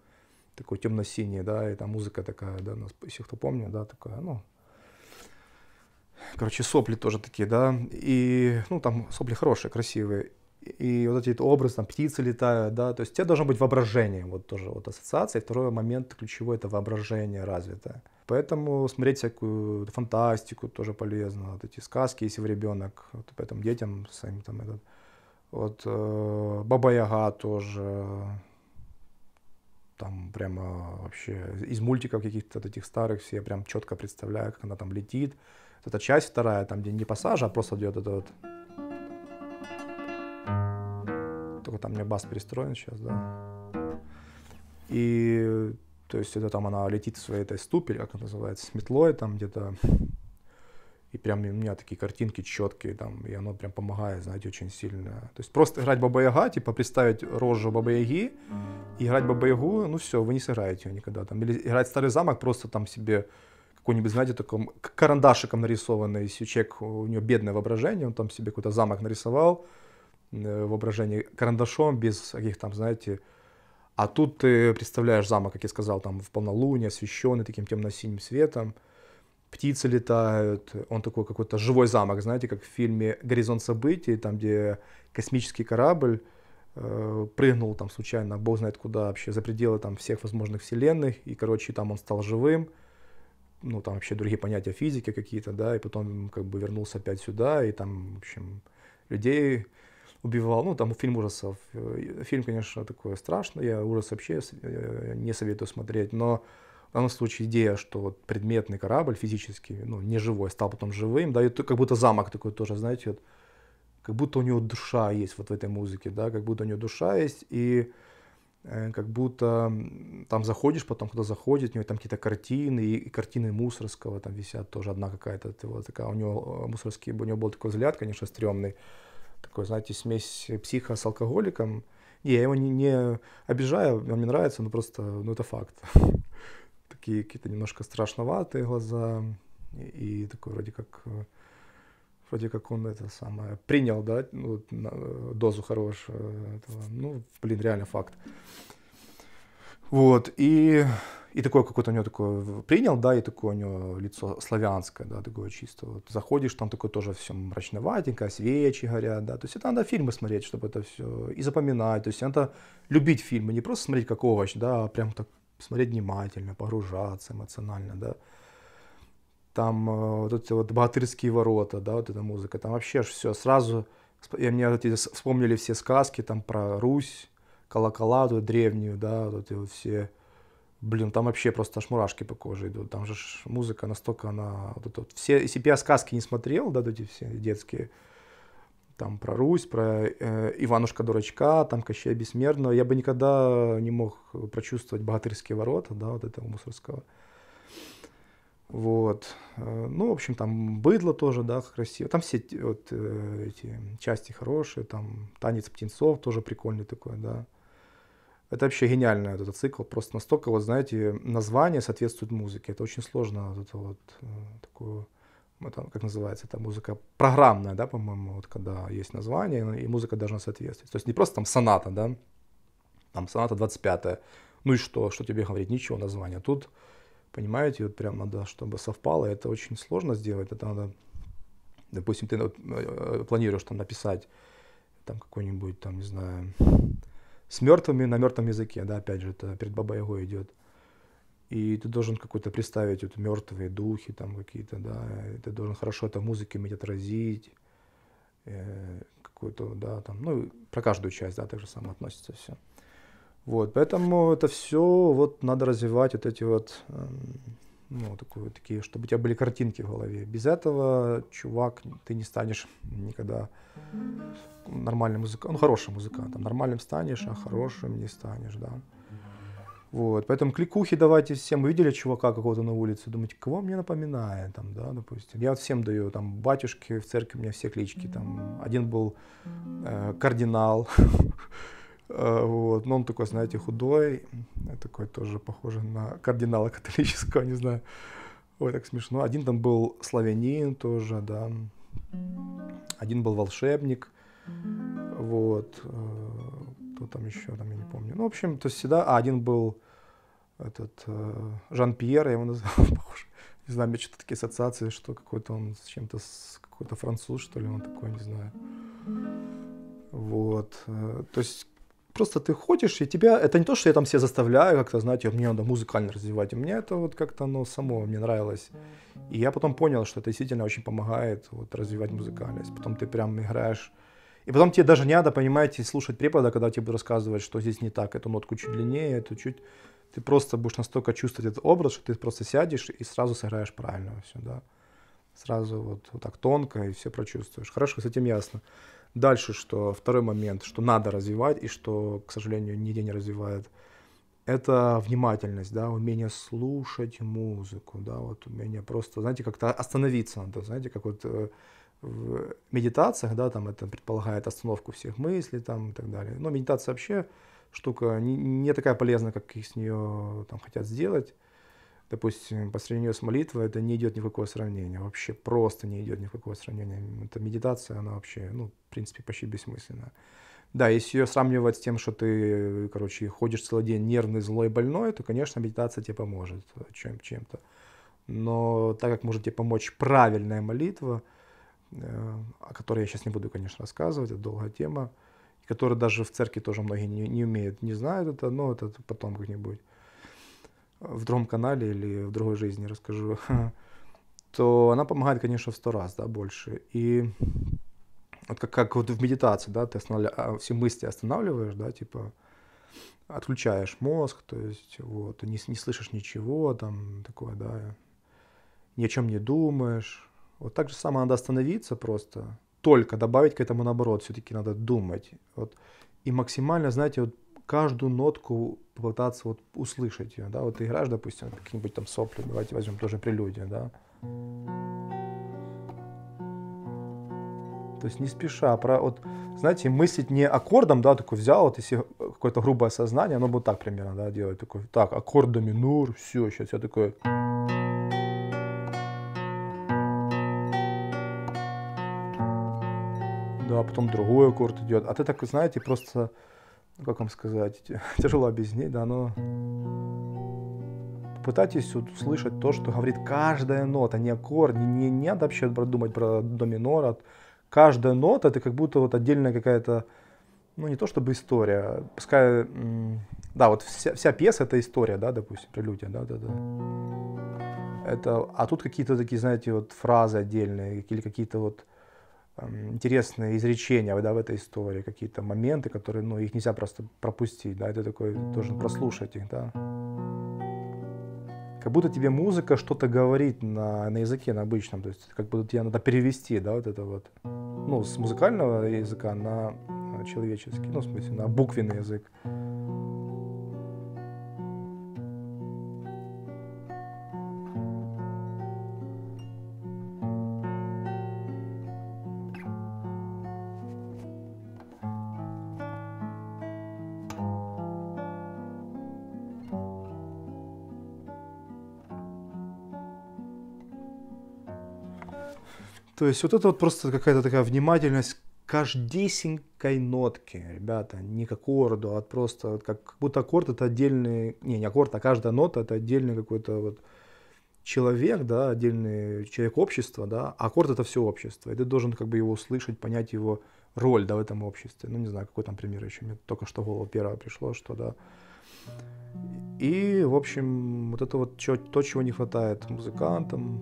такой темно-синий, да, и там музыка такая, да, нас, если кто помнит, да, такая, ну, короче, сопли тоже такие, да, и, ну, там сопли хорошие, красивые, и вот эти образы, там птицы летают, да, то есть тебе должно быть воображение, вот тоже вот ассоциация. И второй момент ключевой — это воображение развитое. Поэтому смотреть всякую фантастику тоже полезно, вот эти сказки, если в ребенок, вот поэтому детям своим там этот, вот э, Баба-Яга тоже, там прямо вообще из мультиков каких-то вот этих старых все я прям четко представляю, как она там летит. Вот эта часть вторая, там где не пассажа, а просто идет этот вот только там у меня бас перестроен сейчас, да. И то есть это там она летит в своей этой ступе, как она называется, с метлой там где-то. И прям у меня такие картинки четкие там, и оно прям помогает, знаете, очень сильно. То есть просто играть Баба-Яга, типа представить рожу Баба-Яги, и играть Баба-Ягу, ну все, вы не сыграете ее никогда. Там. Или играть Старый замок просто там себе какой-нибудь, знаете, таком карандашиком нарисованный, если человек, у него бедное воображение, он там себе какой-то замок нарисовал, Э, воображении карандашом, без каких там, знаете... А тут ты представляешь замок, как я сказал, там в полнолуние, освещенный таким темно-синим светом, птицы летают, он такой какой-то живой замок, знаете, как в фильме «Горизонт событий», там, где космический корабль э, прыгнул там случайно, бог знает куда вообще, за пределы там всех возможных вселенных, и, короче, там он стал живым, ну, там вообще другие понятия физики какие-то, да, и потом как бы вернулся опять сюда, и там, в общем, людей убивал. Ну, там фильм ужасов. Э, фильм, конечно, такой страшный. Я ужас вообще э, э, не советую смотреть, но в данном случае идея, что вот предметный корабль физически, ну, не живой, стал потом живым, да, и как будто замок такой тоже, знаете, вот, как будто у него душа есть вот в этой музыке, да, как будто у него душа есть, и как будто там заходишь, потом кто заходит, у него там какие-то картины, и картины Мусорского там висят тоже, одна какая-то, вот такая, у него Мусорский, у него был такой взгляд, конечно, стрёмный, такой, знаете, смесь психа с алкоголиком. Не, я его не, не обижаю, он мне нравится, но просто, ну это факт. Такие какие-то немножко страшноватые глаза и, такой вроде как вроде как он это самое принял, да, ну, дозу хорошую. Этого. Ну, блин, реально факт. Вот, и и такое какое-то у него такое принял, да, и такое у него лицо славянское, да, такое чисто. Вот заходишь, там такое тоже все мрачноватенько, свечи горят, да. То есть это надо фильмы смотреть, чтобы это все и запоминать. То есть надо любить фильмы, не просто смотреть как овощ, да, а прям так смотреть внимательно, погружаться эмоционально, да. Там э, вот эти вот богатырские ворота, да, вот эта музыка, там вообще же все сразу, и мне вот эти вспомнили все сказки там про Русь, колокола, вот, древнюю, да, вот эти вот все Блин, там вообще просто аж мурашки по коже идут. Там же музыка настолько она... Вот это вот. Все, если бы я сказки не смотрел, да, эти все детские, там про Русь, про э, Иванушка Дурачка, там Кощей Бессмертного, я бы никогда не мог прочувствовать богатырские ворота, да, вот этого мусорского. Вот. Э, ну, в общем, там быдло тоже, да, красиво. Там все вот, э, эти части хорошие, там танец птенцов тоже прикольный такой, да. Это вообще гениально, этот цикл. Просто настолько, вот знаете, название соответствует музыке. Это очень сложно, вот, вот э, такую это, как называется, это музыка программная, да, по-моему, вот когда есть название, ну, и музыка должна соответствовать. То есть не просто там соната, да, там соната 25 ну и что, что тебе говорить, ничего названия. Тут, понимаете, вот прям надо, чтобы совпало, это очень сложно сделать, это надо, допустим, ты э, э, планируешь там написать там какой-нибудь, там, не знаю, с мертвыми на мертвом языке, да, опять же, это перед Бабой его идет. И ты должен какой-то представить вот мертвые духи там какие-то, да, и ты должен хорошо это музыки уметь отразить, э, какую-то, да, там, ну, про каждую часть, да, так же само относится все. Вот, поэтому это все вот надо развивать вот эти вот э, ну, такую, такие, чтобы у тебя были картинки в голове. Без этого, чувак, ты не станешь никогда нормальным музыкантом, ну, хорошим музыкантом. Нормальным станешь, а хорошим не станешь, да. Вот, поэтому кликухи давайте всем. видели чувака какого-то на улице, думаете, кого мне напоминает, там, да, допустим. Я вот всем даю, там, батюшки в церкви у меня все клички, там, один был э, кардинал, Э, вот. Но он такой, знаете, худой, такой тоже похожий на кардинала католического, не знаю. Ой, так смешно. Один там был славянин тоже, да. Один был волшебник. Вот. Э, кто там еще, там я не помню. Ну, в общем, то есть всегда... А, один был этот э, Жан-Пьер, я его называл, похоже. Не знаю, у меня что-то такие ассоциации, что какой-то он с чем-то, какой-то француз, что ли, он такой, не знаю. Вот. То есть Просто ты ходишь, и тебя... Это не то, что я там себя заставляю как-то, знаете, мне надо музыкально развивать. У меня это вот как-то оно ну, само мне нравилось. И я потом понял, что это действительно очень помогает вот, развивать музыкальность. Потом ты прям играешь и потом тебе даже не надо, понимаете, слушать препода, когда тебе будут рассказывать, что здесь не так, эту нотку чуть длиннее, эту чуть... Ты просто будешь настолько чувствовать этот образ, что ты просто сядешь и сразу сыграешь правильно все, да. Сразу вот, вот так тонко и все прочувствуешь. Хорошо, с этим ясно. Дальше, что второй момент, что надо развивать и что, к сожалению, нигде не развивает, это внимательность, да, умение слушать музыку, да, вот умение просто, знаете, как-то остановиться надо, знаете, как вот э, в медитациях, да, там это предполагает остановку всех мыслей там и так далее. Но медитация вообще штука не, не такая полезная, как их с нее там хотят сделать допустим, по сравнению с молитвой, это не идет ни в какое сравнение, вообще просто не идет ни в какое сравнение. Эта медитация, она вообще, ну, в принципе, почти бессмысленна. Да, если ее сравнивать с тем, что ты, короче, ходишь целый день нервный, злой, больной, то, конечно, медитация тебе поможет э, чем- чем-то. Но так как может тебе помочь правильная молитва, э, о которой я сейчас не буду, конечно, рассказывать, это долгая тема, которая даже в церкви тоже многие не, не умеют, не знают это, но это потом как-нибудь в другом канале или в другой жизни расскажу, то она помогает, конечно, в сто раз, да, больше. И вот как, как вот в медитации, да, ты останавливаешь, все мысли останавливаешь, да, типа отключаешь мозг, то есть вот, не, не слышишь ничего, там такое, да, ни о чем не думаешь. Вот так же самое надо остановиться просто, только добавить к этому наоборот, все-таки надо думать. Вот, и максимально, знаете, вот каждую нотку попытаться вот услышать ее, да, вот ты играешь, допустим, какие-нибудь там сопли, давайте возьмем тоже прелюдию, да. То есть не спеша, а про, вот, знаете, мыслить не аккордом, да, такой взял, вот если какое-то грубое сознание, оно будет так примерно, да, делать, такой, так, аккорд до минор, все, сейчас я такой... Да, потом другой аккорд идет, а ты так, знаете, просто как вам сказать, тяжело объяснить, да, но пытайтесь услышать то, что говорит каждая нота, не аккорд, не, не, не надо вообще думать про до минор, каждая нота это как будто вот отдельная какая-то, ну не то чтобы история, пускай, да, вот вся, вся пьеса это история, да, допустим, прелюдия, да, да, да. Это, а тут какие-то такие, знаете, вот фразы отдельные или какие-то вот интересные изречения да, в этой истории, какие-то моменты, которые, ну, их нельзя просто пропустить, да, это такой, должен прослушать их, да. Как будто тебе музыка что-то говорит на, на языке, на обычном, то есть как будто тебе надо перевести, да, вот это вот, ну, с музыкального языка на человеческий, ну, в смысле, на буквенный язык. То есть вот это вот просто какая-то такая внимательность каждесенькой нотки, ребята, не к аккорду, а просто вот как, как будто аккорд это отдельный, не, не аккорд, а каждая нота это отдельный какой-то вот человек, да, отдельный человек общества, да, а аккорд это все общество, и ты должен как бы его услышать, понять его роль, да, в этом обществе. Ну, не знаю, какой там пример еще, мне только что в голову первое пришло, что, да. И, в общем, вот это вот то, чего не хватает музыкантам,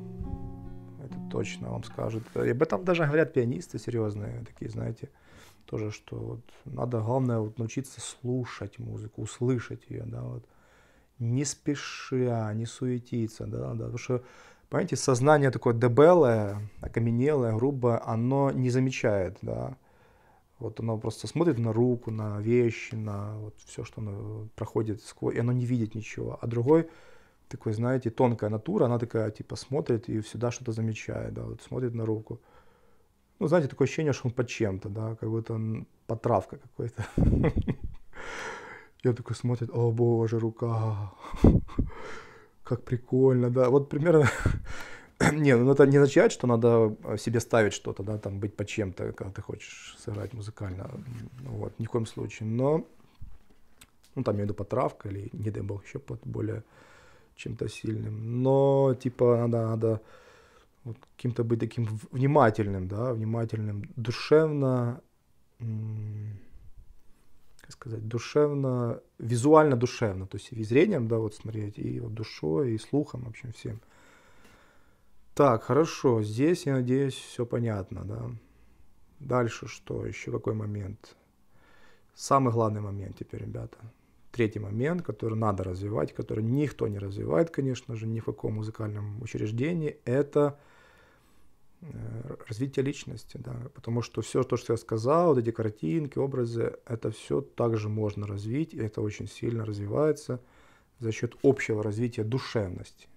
точно вам скажут. И об этом даже говорят пианисты серьезные, такие, знаете, тоже, что вот надо главное вот научиться слушать музыку, услышать ее, да, вот. Не спеша, не суетиться, да, да, потому что, понимаете, сознание такое дебелое, окаменелое, грубое, оно не замечает, да, вот оно просто смотрит на руку, на вещи, на вот все, что оно проходит сквозь, и оно не видит ничего. А другой такой, знаете, тонкая натура, она такая, типа, смотрит и всегда что-то замечает, да, вот смотрит на руку. Ну, знаете, такое ощущение, что он под чем-то, да, как будто он потравка какой-то. Я такой смотрит, о боже, рука, как прикольно, да, вот примерно, не, ну это не означает, что надо себе ставить что-то, да, там быть по чем-то, когда ты хочешь сыграть музыкально, ну, вот, ни в коем случае, но, ну там я имею иду под травка или, не дай бог, еще под более чем-то сильным. Но, типа, надо, надо вот каким-то быть таким внимательным, да, внимательным, душевно, как сказать, душевно, визуально душевно, то есть и зрением, да, вот смотреть, и вот душой, и слухом, в общем, всем. Так, хорошо, здесь, я надеюсь, все понятно, да. Дальше что, еще какой момент? Самый главный момент теперь, ребята третий момент, который надо развивать, который никто не развивает, конечно же, ни в каком музыкальном учреждении, это э, развитие личности, да, потому что все то, что я сказал, вот эти картинки, образы, это все также можно развить, и это очень сильно развивается за счет общего развития душевности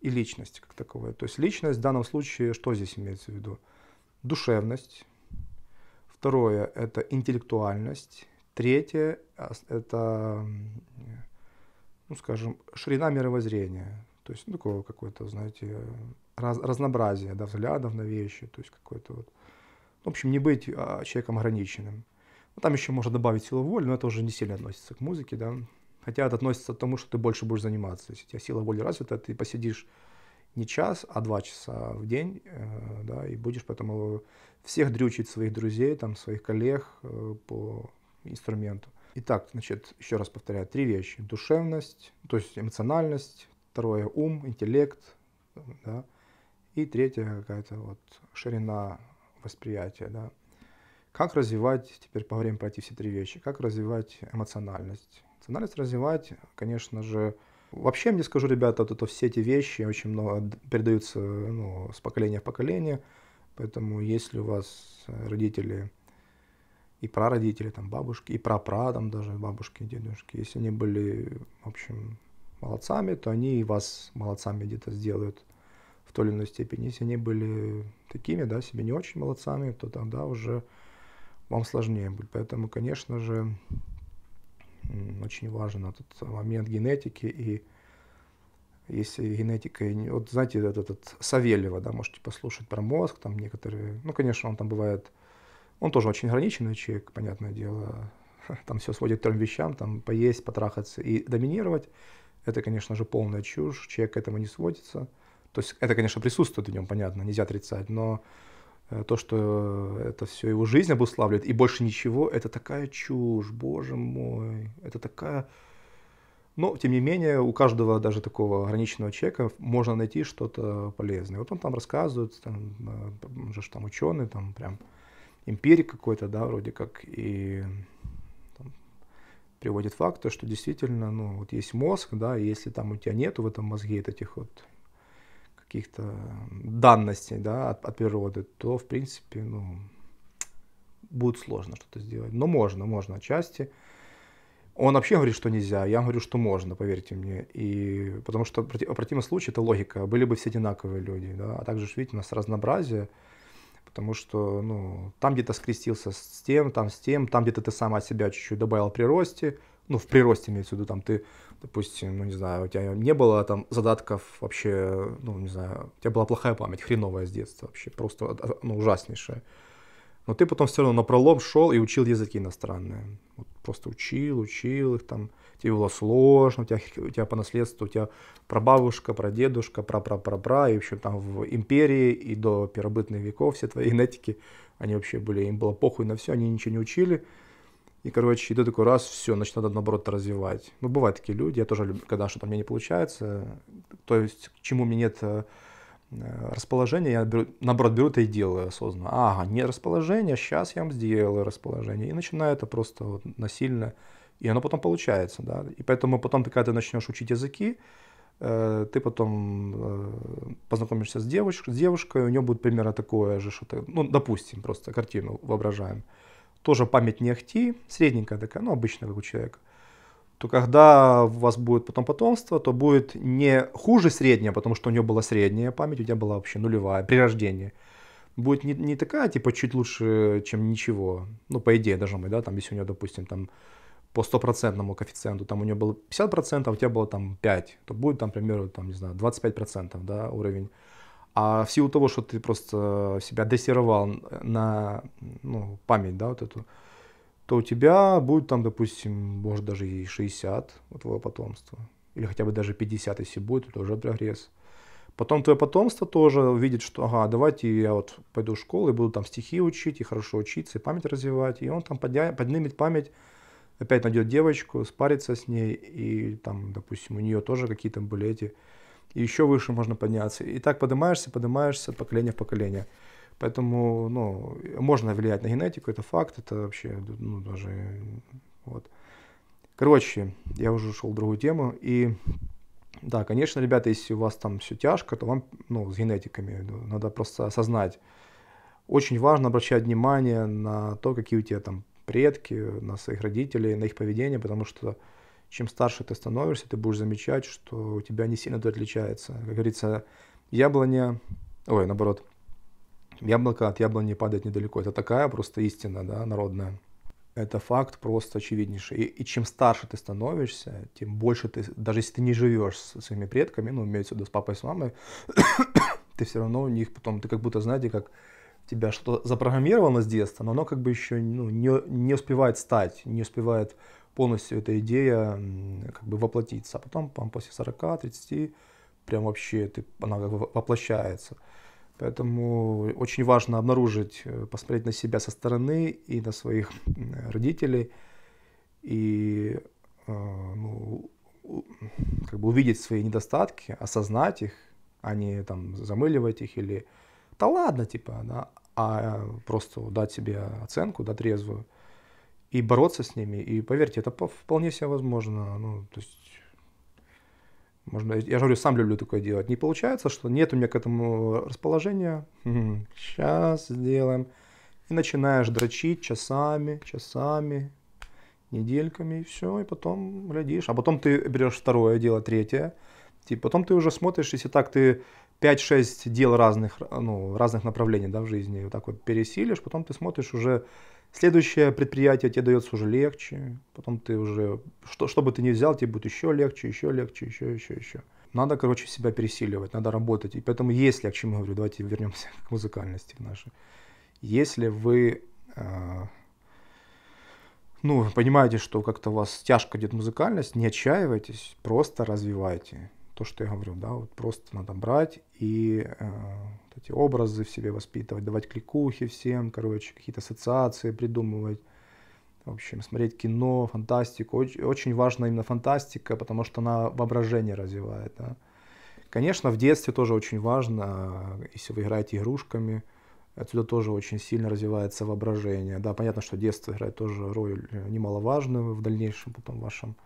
и личности как таковой. То есть личность в данном случае, что здесь имеется в виду? Душевность. Второе – это интеллектуальность. Третье а, – это, ну, скажем, ширина мировоззрения. То есть, ну, такое какое-то, знаете, раз, разнообразие да, взглядов на вещи. То есть, какое-то вот... В общем, не быть а, человеком ограниченным. Ну, там еще можно добавить силу воли, но это уже не сильно относится к музыке, да. Хотя это относится к тому, что ты больше будешь заниматься. Если у тебя сила воли развита, ты посидишь не час, а два часа в день, э, да, и будешь потом всех дрючить своих друзей, там, своих коллег э, по инструменту. Итак, значит, еще раз повторяю, три вещи. Душевность, то есть эмоциональность, второе ум, интеллект, да, и третье какая-то вот ширина восприятия, да. Как развивать, теперь по времени пройти все три вещи, как развивать эмоциональность? Эмоциональность развивать, конечно же, вообще мне скажу, ребята, вот это все эти вещи очень много передаются ну, с поколения в поколение, поэтому если у вас родители и прародители, там, бабушки, и прапрадам даже, бабушки и дедушки, если они были, в общем, молодцами, то они и вас молодцами где-то сделают в той или иной степени. Если они были такими, да, себе не очень молодцами, то тогда уже вам сложнее будет. Поэтому, конечно же, очень важен этот момент генетики и если генетика, вот знаете, этот, этот Савельева, да, можете послушать про мозг, там некоторые, ну, конечно, он там бывает он тоже очень ограниченный человек, понятное дело. Там все сводит к трем вещам, там поесть, потрахаться и доминировать. Это, конечно же, полная чушь, человек к этому не сводится. То есть это, конечно, присутствует в нем, понятно, нельзя отрицать, но э, то, что это все его жизнь обуславливает, и больше ничего, это такая чушь, боже мой, это такая... Но, тем не менее, у каждого даже такого ограниченного человека можно найти что-то полезное. Вот он там рассказывает, там, э, же там ученый, там прям эмпирик какой-то, да, вроде как, и там, приводит факт, что действительно, ну, вот есть мозг, да, и если там у тебя нету в этом мозге этих вот каких-то данностей, да, от, от природы, то, в принципе, ну, будет сложно что-то сделать. Но можно, можно отчасти. Он вообще говорит, что нельзя, я говорю, что можно, поверьте мне. И потому что в противном случае это логика, были бы все одинаковые люди, да, а также, видите, у нас разнообразие, потому что, ну, там где-то скрестился с тем, там с тем, там где-то ты сама от себя чуть-чуть добавил при росте, ну, в приросте имеется в виду, там ты, допустим, ну, не знаю, у тебя не было там задатков вообще, ну, не знаю, у тебя была плохая память, хреновая с детства вообще, просто, а, а, ну, ужаснейшая. Но ты потом все равно на пролом шел и учил языки иностранные. Вот просто учил, учил их, там, тебе было сложно, у тебя, у тебя по наследству, у тебя прабабушка, прадедушка, пра-пра-пра-пра, и вообще там в империи и до первобытных веков все твои генетики, они вообще были, им было похуй на все, они ничего не учили, и, короче, и ты такой раз, все, значит, надо, наоборот, развивать. Ну, бывают такие люди, я тоже люблю, когда что-то мне не получается, то есть, к чему мне нет э, Э, расположение я, беру, наоборот, беру это и делаю осознанно. Ага, нет расположения, сейчас я вам сделаю расположение. И начинаю это просто вот насильно, и оно потом получается. Да? И поэтому потом, когда ты начнешь учить языки, э, ты потом э, познакомишься с, девушкой с девушкой, у нее будет примерно такое же, что-то, ну, допустим, просто картину воображаем. Тоже память не ахти, средненькая такая, ну, обычная, как у человека то когда у вас будет потом потомство, то будет не хуже средняя, потому что у нее была средняя память, у тебя была вообще нулевая при рождении. Будет не, не такая, типа, чуть лучше, чем ничего. Ну, по идее, даже быть, да, там, если у нее, допустим, там, по стопроцентному коэффициенту, там у нее было 50%, а у тебя было там 5%, то будет там, примерно там, не знаю, 25%, да, уровень. А в силу того, что ты просто себя дрессировал на ну, память, да, вот эту, то у тебя будет там, допустим, может даже и 60 у твоего потомства. Или хотя бы даже 50, если будет, это уже прогресс. Потом твое потомство тоже увидит, что ага, давайте я вот пойду в школу и буду там стихи учить, и хорошо учиться, и память развивать. И он там поднимет память, опять найдет девочку, спарится с ней, и там, допустим, у нее тоже какие-то были эти... И еще выше можно подняться. И так поднимаешься, поднимаешься, от поколения в поколение. Поэтому ну, можно влиять на генетику, это факт, это вообще ну, даже... Вот. Короче, я уже ушел в другую тему. И да, конечно, ребята, если у вас там все тяжко, то вам, ну, с генетиками, надо просто осознать. Очень важно обращать внимание на то, какие у тебя там предки, на своих родителей, на их поведение, потому что чем старше ты становишься, ты будешь замечать, что у тебя не сильно то отличается. Как говорится, яблоня, ой, наоборот, яблоко от яблони падает недалеко. Это такая просто истина да, народная. Это факт просто очевиднейший. И, и чем старше ты становишься, тем больше ты, даже если ты не живешь со своими предками, ну, имеется в виду с папой, с мамой, ты все равно у них потом, ты как будто, знаете, как тебя что-то запрограммировано с детства, но оно как бы еще ну, не, не успевает стать, не успевает полностью эта идея как бы воплотиться. А потом, по после 40-30, прям вообще ты, она как бы воплощается. Поэтому очень важно обнаружить, э, посмотреть на себя со стороны и на своих родителей, и э, ну, как бы увидеть свои недостатки, осознать их, а не там замыливать их или да ладно, типа, да, а просто дать себе оценку, да, трезвую, и бороться с ними. И поверьте, это вполне себе возможно. Ну, то есть можно, я же говорю, сам люблю такое делать. Не получается, что нет у меня к этому расположения. сейчас хм, сделаем. И начинаешь дрочить часами, часами, недельками, и все, и потом глядишь. А потом ты берешь второе дело, третье. И типа, потом ты уже смотришь, если так ты 5-6 дел разных, ну, разных направлений да, в жизни вот так вот пересилишь, потом ты смотришь уже Следующее предприятие тебе дается уже легче, потом ты уже, что, что бы ты ни взял, тебе будет еще легче, еще легче, еще, еще, еще. Надо, короче, себя пересиливать, надо работать. И поэтому, если, о чем я говорю, давайте вернемся к музыкальности нашей. Если вы, э, ну, понимаете, что как-то у вас тяжко идет музыкальность, не отчаивайтесь, просто развивайте то, что я говорю, да, вот просто надо брать и э, эти образы в себе воспитывать, давать кликухи всем, короче, какие-то ассоциации придумывать. В общем, смотреть кино, фантастику. Очень, очень важна именно фантастика, потому что она воображение развивает. Да? Конечно, в детстве тоже очень важно, э, если вы играете игрушками, отсюда тоже очень сильно развивается воображение. Да, понятно, что детство играет тоже роль э, немаловажную в дальнейшем потом в вашем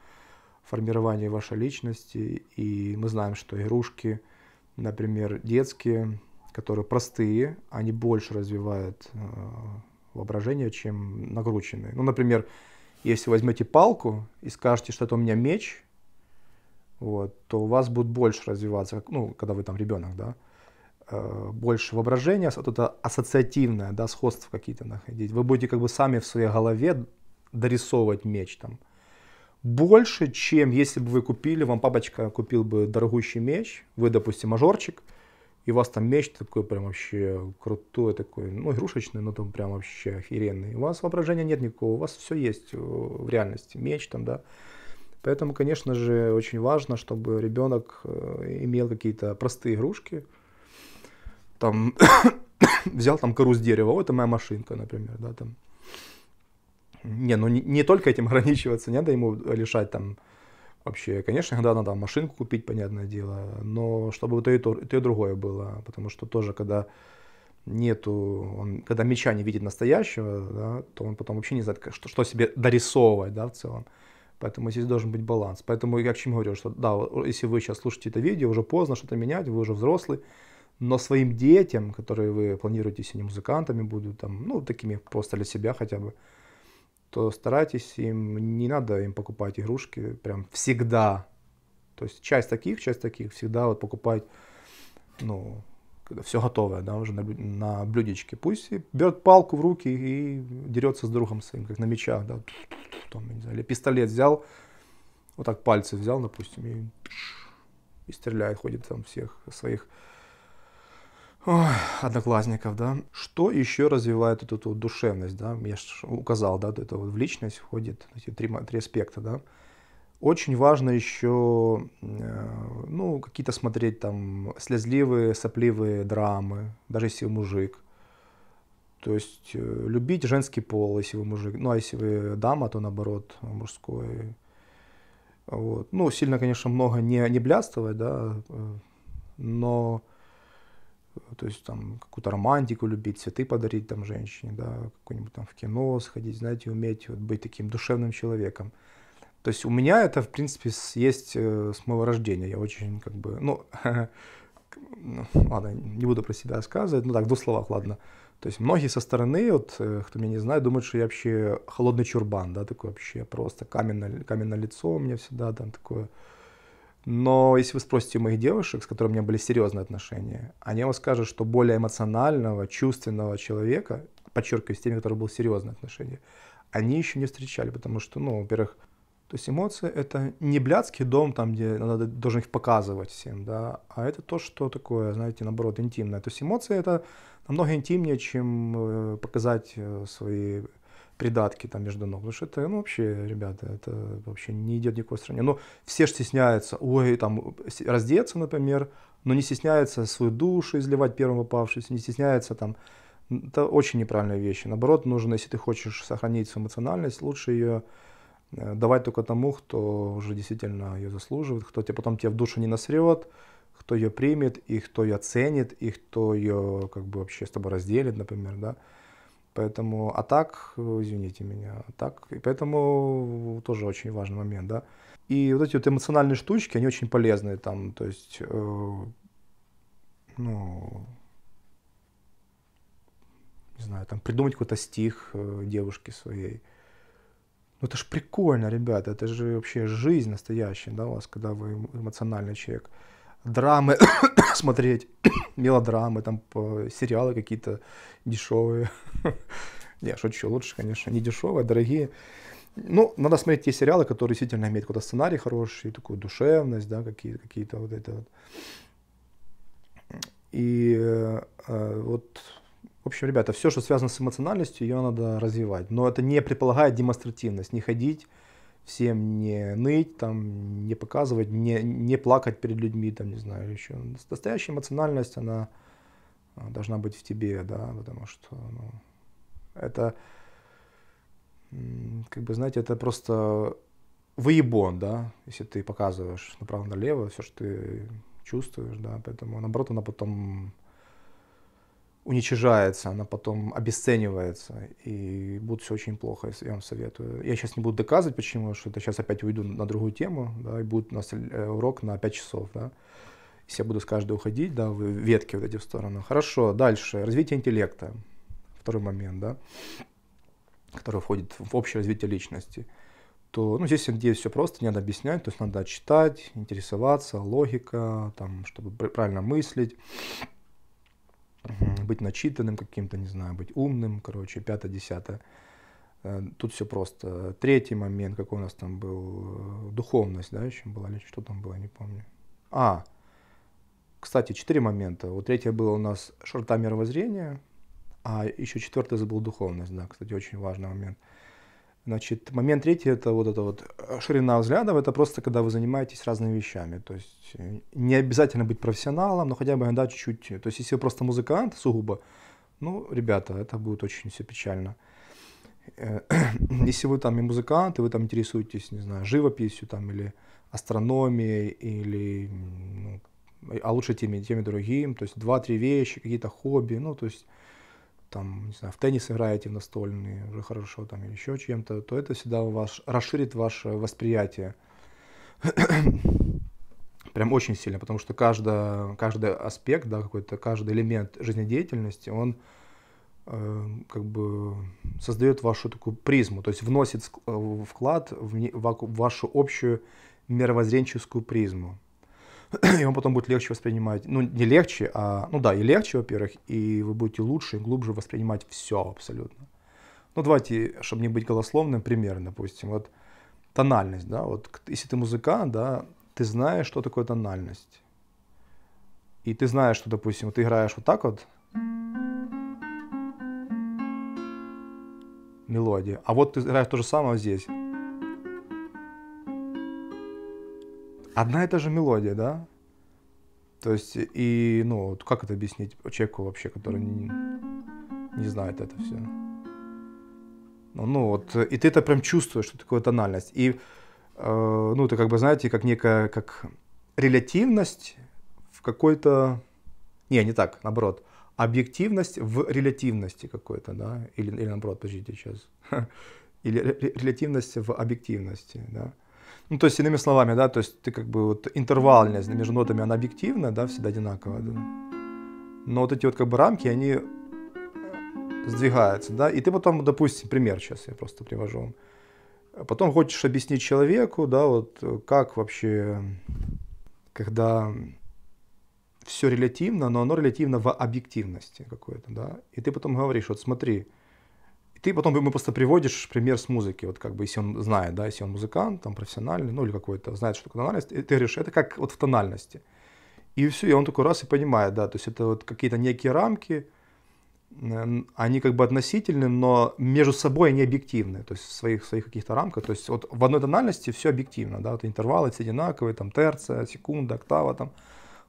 формировании вашей личности. И мы знаем, что игрушки – например, детские, которые простые, они больше развивают э, воображение, чем накрученные. Ну, например, если возьмете палку и скажете, что это у меня меч, вот, то у вас будет больше развиваться, ну, когда вы там ребенок, да, э, больше воображения, вот это ассоциативное, да, сходство какие-то находить. Вы будете как бы сами в своей голове дорисовывать меч там, больше, чем если бы вы купили, вам папочка купил бы дорогущий меч, вы, допустим, мажорчик, и у вас там меч такой прям вообще крутой, такой, ну, игрушечный, но там прям вообще охеренный. У вас воображения нет никакого, у вас все есть э, в реальности, меч там, да. Поэтому, конечно же, очень важно, чтобы ребенок э, имел какие-то простые игрушки, там, взял там кору с дерева, вот это моя машинка, например, да, там, не, ну не, не только этим ограничиваться, не надо ему лишать там вообще, конечно, когда надо там, машинку купить, понятное дело, но чтобы то и то, и то и другое было, потому что тоже, когда нету, он, когда меча не видит настоящего, да, то он потом вообще не знает, что, что себе дорисовывать, да, в целом. Поэтому здесь должен быть баланс. Поэтому я к чему говорю, что да, если вы сейчас слушаете это видео, уже поздно что-то менять, вы уже взрослый, но своим детям, которые вы планируете, если они музыкантами будут, там, ну, такими просто для себя хотя бы, то старайтесь им, не надо им покупать игрушки прям всегда. То есть часть таких, часть таких всегда вот покупать, ну, когда все готовое, да, уже на, на блюдечке. Пусть берет палку в руки и дерется с другом своим, как на мечах, да, там, не знаю, или пистолет взял, вот так пальцы взял, допустим, и, и стреляет, ходит там всех своих Ой, одноклассников, да. Что еще развивает эту, эту душевность, да? Я указал, да, это вот в личность входит эти три, три аспекта, да. Очень важно еще, э, ну, какие-то смотреть там слезливые, сопливые драмы, даже если вы мужик. То есть э, любить женский пол, если вы мужик. Ну, а если вы дама, то наоборот, мужской. Вот. Ну, сильно, конечно, много не, не блядствовать, да, э, но то есть там какую-то романтику любить, цветы подарить там женщине, да, какой-нибудь там в кино сходить, знаете, уметь вот быть таким душевным человеком. То есть у меня это, в принципе, есть э, с моего рождения. Я очень как бы, ну, ну, ладно, не буду про себя рассказывать, ну так, в двух словах, ладно. То есть многие со стороны, вот, э, кто меня не знает, думают, что я вообще холодный чурбан, да, такой вообще просто каменное, каменное лицо у меня всегда там такое но если вы спросите моих девушек, с которыми у меня были серьезные отношения, они вам скажут, что более эмоционального, чувственного человека, подчеркиваю, с теми, у которых были серьезные отношения, они еще не встречали, потому что, ну, во-первых, то есть эмоции — это не блядский дом, там, где надо, должен их показывать всем, да, а это то, что такое, знаете, наоборот, интимное. То есть эмоции — это намного интимнее, чем э, показать э, свои придатки там между ног. Потому что это, ну, вообще, ребята, это вообще не идет никакой стране. Но ну, все же стесняются, ой, там, раздеться, например, но не стесняются свою душу изливать первым попавшись, не стесняются там. Это очень неправильная вещь. Наоборот, нужно, если ты хочешь сохранить свою эмоциональность, лучше ее э, давать только тому, кто уже действительно ее заслуживает, кто тебе потом тебе в душу не насрет, кто ее примет, и кто ее оценит, и кто ее как бы вообще с тобой разделит, например, да. Поэтому, а так, э, извините меня, а так, и поэтому тоже очень важный момент, да. И вот эти вот эмоциональные штучки, они очень полезные там, то есть, э, ну, не знаю, там придумать какой-то стих э, девушке своей. Ну это же прикольно, ребята, это же вообще жизнь настоящая, да, у вас, когда вы эмоциональный человек. Драмы смотреть мелодрамы, там сериалы какие-то дешевые. Я шучу, лучше, конечно, не дешевые, а дорогие. Ну, надо смотреть те сериалы, которые действительно имеют какой-то сценарий хороший, такую душевность, да, какие-то какие вот это вот. И э, вот, в общем, ребята, все, что связано с эмоциональностью, ее надо развивать. Но это не предполагает демонстративность, не ходить всем не ныть, там, не показывать, не, не плакать перед людьми, там, не знаю, еще. Настоящая эмоциональность, она а, должна быть в тебе, да, потому что, ну, это, как бы, знаете, это просто выебон, да, если ты показываешь направо-налево все, что ты чувствуешь, да, поэтому, наоборот, она потом уничижается, она потом обесценивается, и будет все очень плохо, я вам советую. Я сейчас не буду доказывать, почему, что это сейчас опять уйду на другую тему, да, и будет у нас э, урок на 5 часов, да. Если я буду с каждой уходить, да, в ветки вот эти в сторону. Хорошо, дальше, развитие интеллекта, второй момент, да, который входит в общее развитие личности то ну, здесь, я надеюсь, все просто, не надо объяснять, то есть надо читать, интересоваться, логика, там, чтобы правильно мыслить, быть начитанным каким-то, не знаю, быть умным, короче, пятое, десятое. Э, тут все просто. Третий момент, какой у нас там был, э, духовность, да, еще была, или что там было, не помню. А, кстати, четыре момента. Вот третье было у нас широта мировоззрения, а еще четвертое забыл духовность, да, кстати, очень важный момент. Значит, момент третий – это вот эта вот э, ширина взглядов, это просто когда вы занимаетесь разными вещами. То есть э, не обязательно быть профессионалом, но хотя бы иногда чуть-чуть. Э, то есть если вы просто музыкант сугубо, ну, ребята, это будет очень все печально. Если вы там и музыкант, и вы там интересуетесь, не знаю, живописью там или астрономией, или, ну, а лучше теми, теми другим, то есть два-три вещи, какие-то хобби, ну, то есть там, не знаю, в теннис играете в настольный уже хорошо, там, или еще чем-то, то это всегда у вас расширит ваше восприятие. Прям очень сильно, потому что каждый, каждый аспект, да, какой-то, каждый элемент жизнедеятельности, он э, как бы создает вашу такую призму, то есть вносит э, вклад в, в вашу общую мировоззренческую призму. и вам потом будет легче воспринимать, ну не легче, а, ну да, и легче, во-первых, и вы будете лучше и глубже воспринимать все абсолютно. Ну давайте, чтобы не быть голословным, пример, допустим, вот тональность, да, вот если ты музыкант, да, ты знаешь, что такое тональность. И ты знаешь, что, допустим, ты играешь вот так вот, мелодия, а вот ты играешь то же самое здесь. Одна и та же мелодия, да? То есть, и, ну, как это объяснить человеку вообще, который не, не знает это все? Ну, ну, вот, и ты это прям чувствуешь, что такое тональность. И, э, ну, ты как бы, знаете, как некая, как релятивность в какой-то... Не, не так, наоборот. Объективность в релятивности какой-то, да? Или, или наоборот, подождите сейчас. Или релятивность в объективности, да? Ну, то есть, иными словами, да, то есть ты как бы вот интервальность между нотами, она объективна, да, всегда одинакова, да. Но вот эти вот как бы рамки, они э, сдвигаются, да, и ты потом, допустим, пример сейчас я просто привожу Потом хочешь объяснить человеку, да, вот э, как вообще, когда все релятивно, но оно релятивно в объективности какой-то, да, и ты потом говоришь, вот смотри, ты потом ему просто приводишь пример с музыки, вот как бы, если он знает, да, если он музыкант, там, профессиональный, ну, или какой-то, знает, что такое тональность, и ты говоришь, это как вот в тональности. И все, и он такой раз и понимает, да, то есть это вот какие-то некие рамки, они как бы относительны, но между собой они объективны, то есть в своих, своих каких-то рамках. То есть вот в одной тональности все объективно, да, вот интервалы все одинаковые, там терция, секунда, октава там,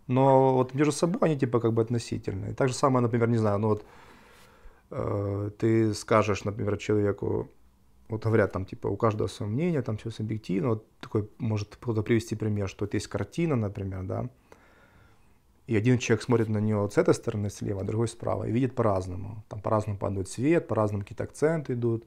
но вот между собой они типа как бы относительны. И так же самое, например, не знаю, ну вот Э, ты скажешь, например, человеку, вот говорят там, типа, у каждого свое мнение, там все субъективно, вот такой, может кто-то привести пример, что вот есть картина, например, да, и один человек смотрит на нее с этой стороны слева, а другой справа, и видит по-разному. Там по-разному падает свет, по-разному какие-то акценты идут.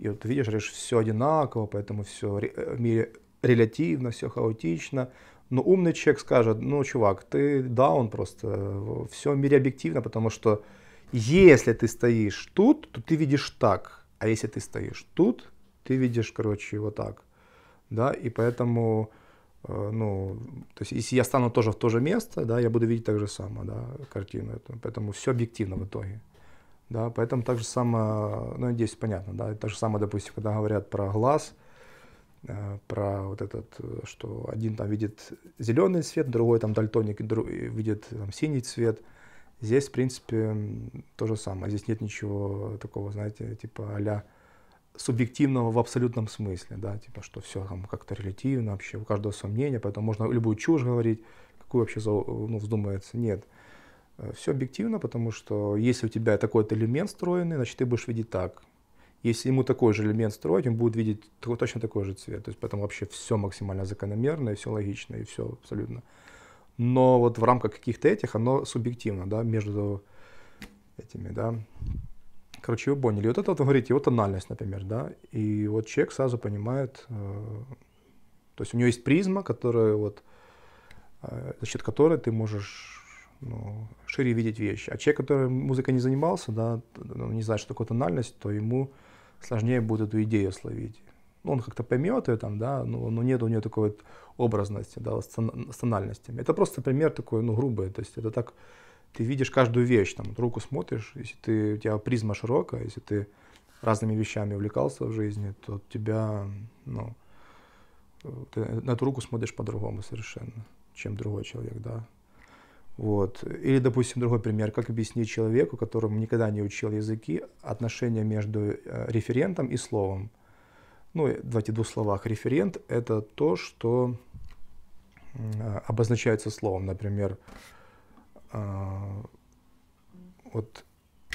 И вот видишь, говоришь, все одинаково, поэтому все э, в мире релятивно, все хаотично. Но умный человек скажет, ну, чувак, ты да он просто, э, все в мире объективно, потому что если ты стоишь тут, то ты видишь так. А если ты стоишь тут, ты видишь, короче, вот так. Да, и поэтому, э, ну, то есть, если я стану тоже в то же место, да, я буду видеть так же само, да, картину эту. Поэтому все объективно в итоге. Да, поэтому так же самое, ну, здесь понятно, да, так же самое, допустим, когда говорят про глаз, э, про вот этот, что один там видит зеленый цвет, другой там дальтоник видит там, синий цвет – Здесь, в принципе, то же самое. Здесь нет ничего такого, знаете, типа а субъективного в абсолютном смысле, да, типа, что все там как-то релятивно вообще, у каждого сомнения, поэтому можно любую чушь говорить, какую вообще ну, вздумается, нет. Э, все объективно, потому что если у тебя такой-то элемент встроенный, значит, ты будешь видеть так. Если ему такой же элемент строить, он будет видеть точно такой же цвет. То есть, поэтому вообще все максимально закономерно, и все логично, и все абсолютно но вот в рамках каких-то этих оно субъективно, да, между этими, да. Короче, вы поняли. вот это, вот, вы говорите, его тональность, например, да, и вот человек сразу понимает, э, то есть у него есть призма, которая вот, э, за счет которой ты можешь ну, шире видеть вещи. А человек, который музыкой не занимался, да, ну, не знает, что такое тональность, то ему сложнее будет эту идею словить ну, он как-то поймет ее там, да, но, ну, но нет у нее такой вот образности, да, стональности. Это просто пример такой, ну, грубый, то есть это так, ты видишь каждую вещь, там, руку смотришь, если ты, у тебя призма широкая, если ты разными вещами увлекался в жизни, то тебя, ну, ты на эту руку смотришь по-другому совершенно, чем другой человек, да. Вот. Или, допустим, другой пример, как объяснить человеку, которому никогда не учил языки, отношения между э, референтом и словом. Ну, э, давайте в двух словах. Референт – это то, что а, обозначается словом. Например, а, вот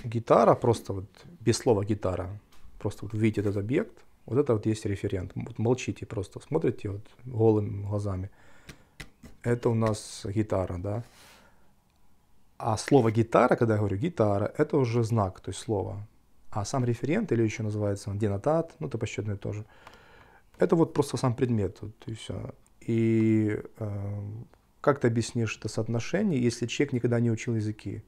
гитара, просто вот без слова гитара, просто вот видите этот объект, вот это вот есть референт. Вот молчите просто, смотрите вот голыми глазами. Это у нас гитара, да. А слово гитара, когда я говорю гитара, это уже знак, то есть слово. А сам референт, или еще называется он денотат, ну, это посчетное тоже, это вот просто сам предмет, вот, и все. И э, как ты объяснишь это соотношение, если человек никогда не учил языки?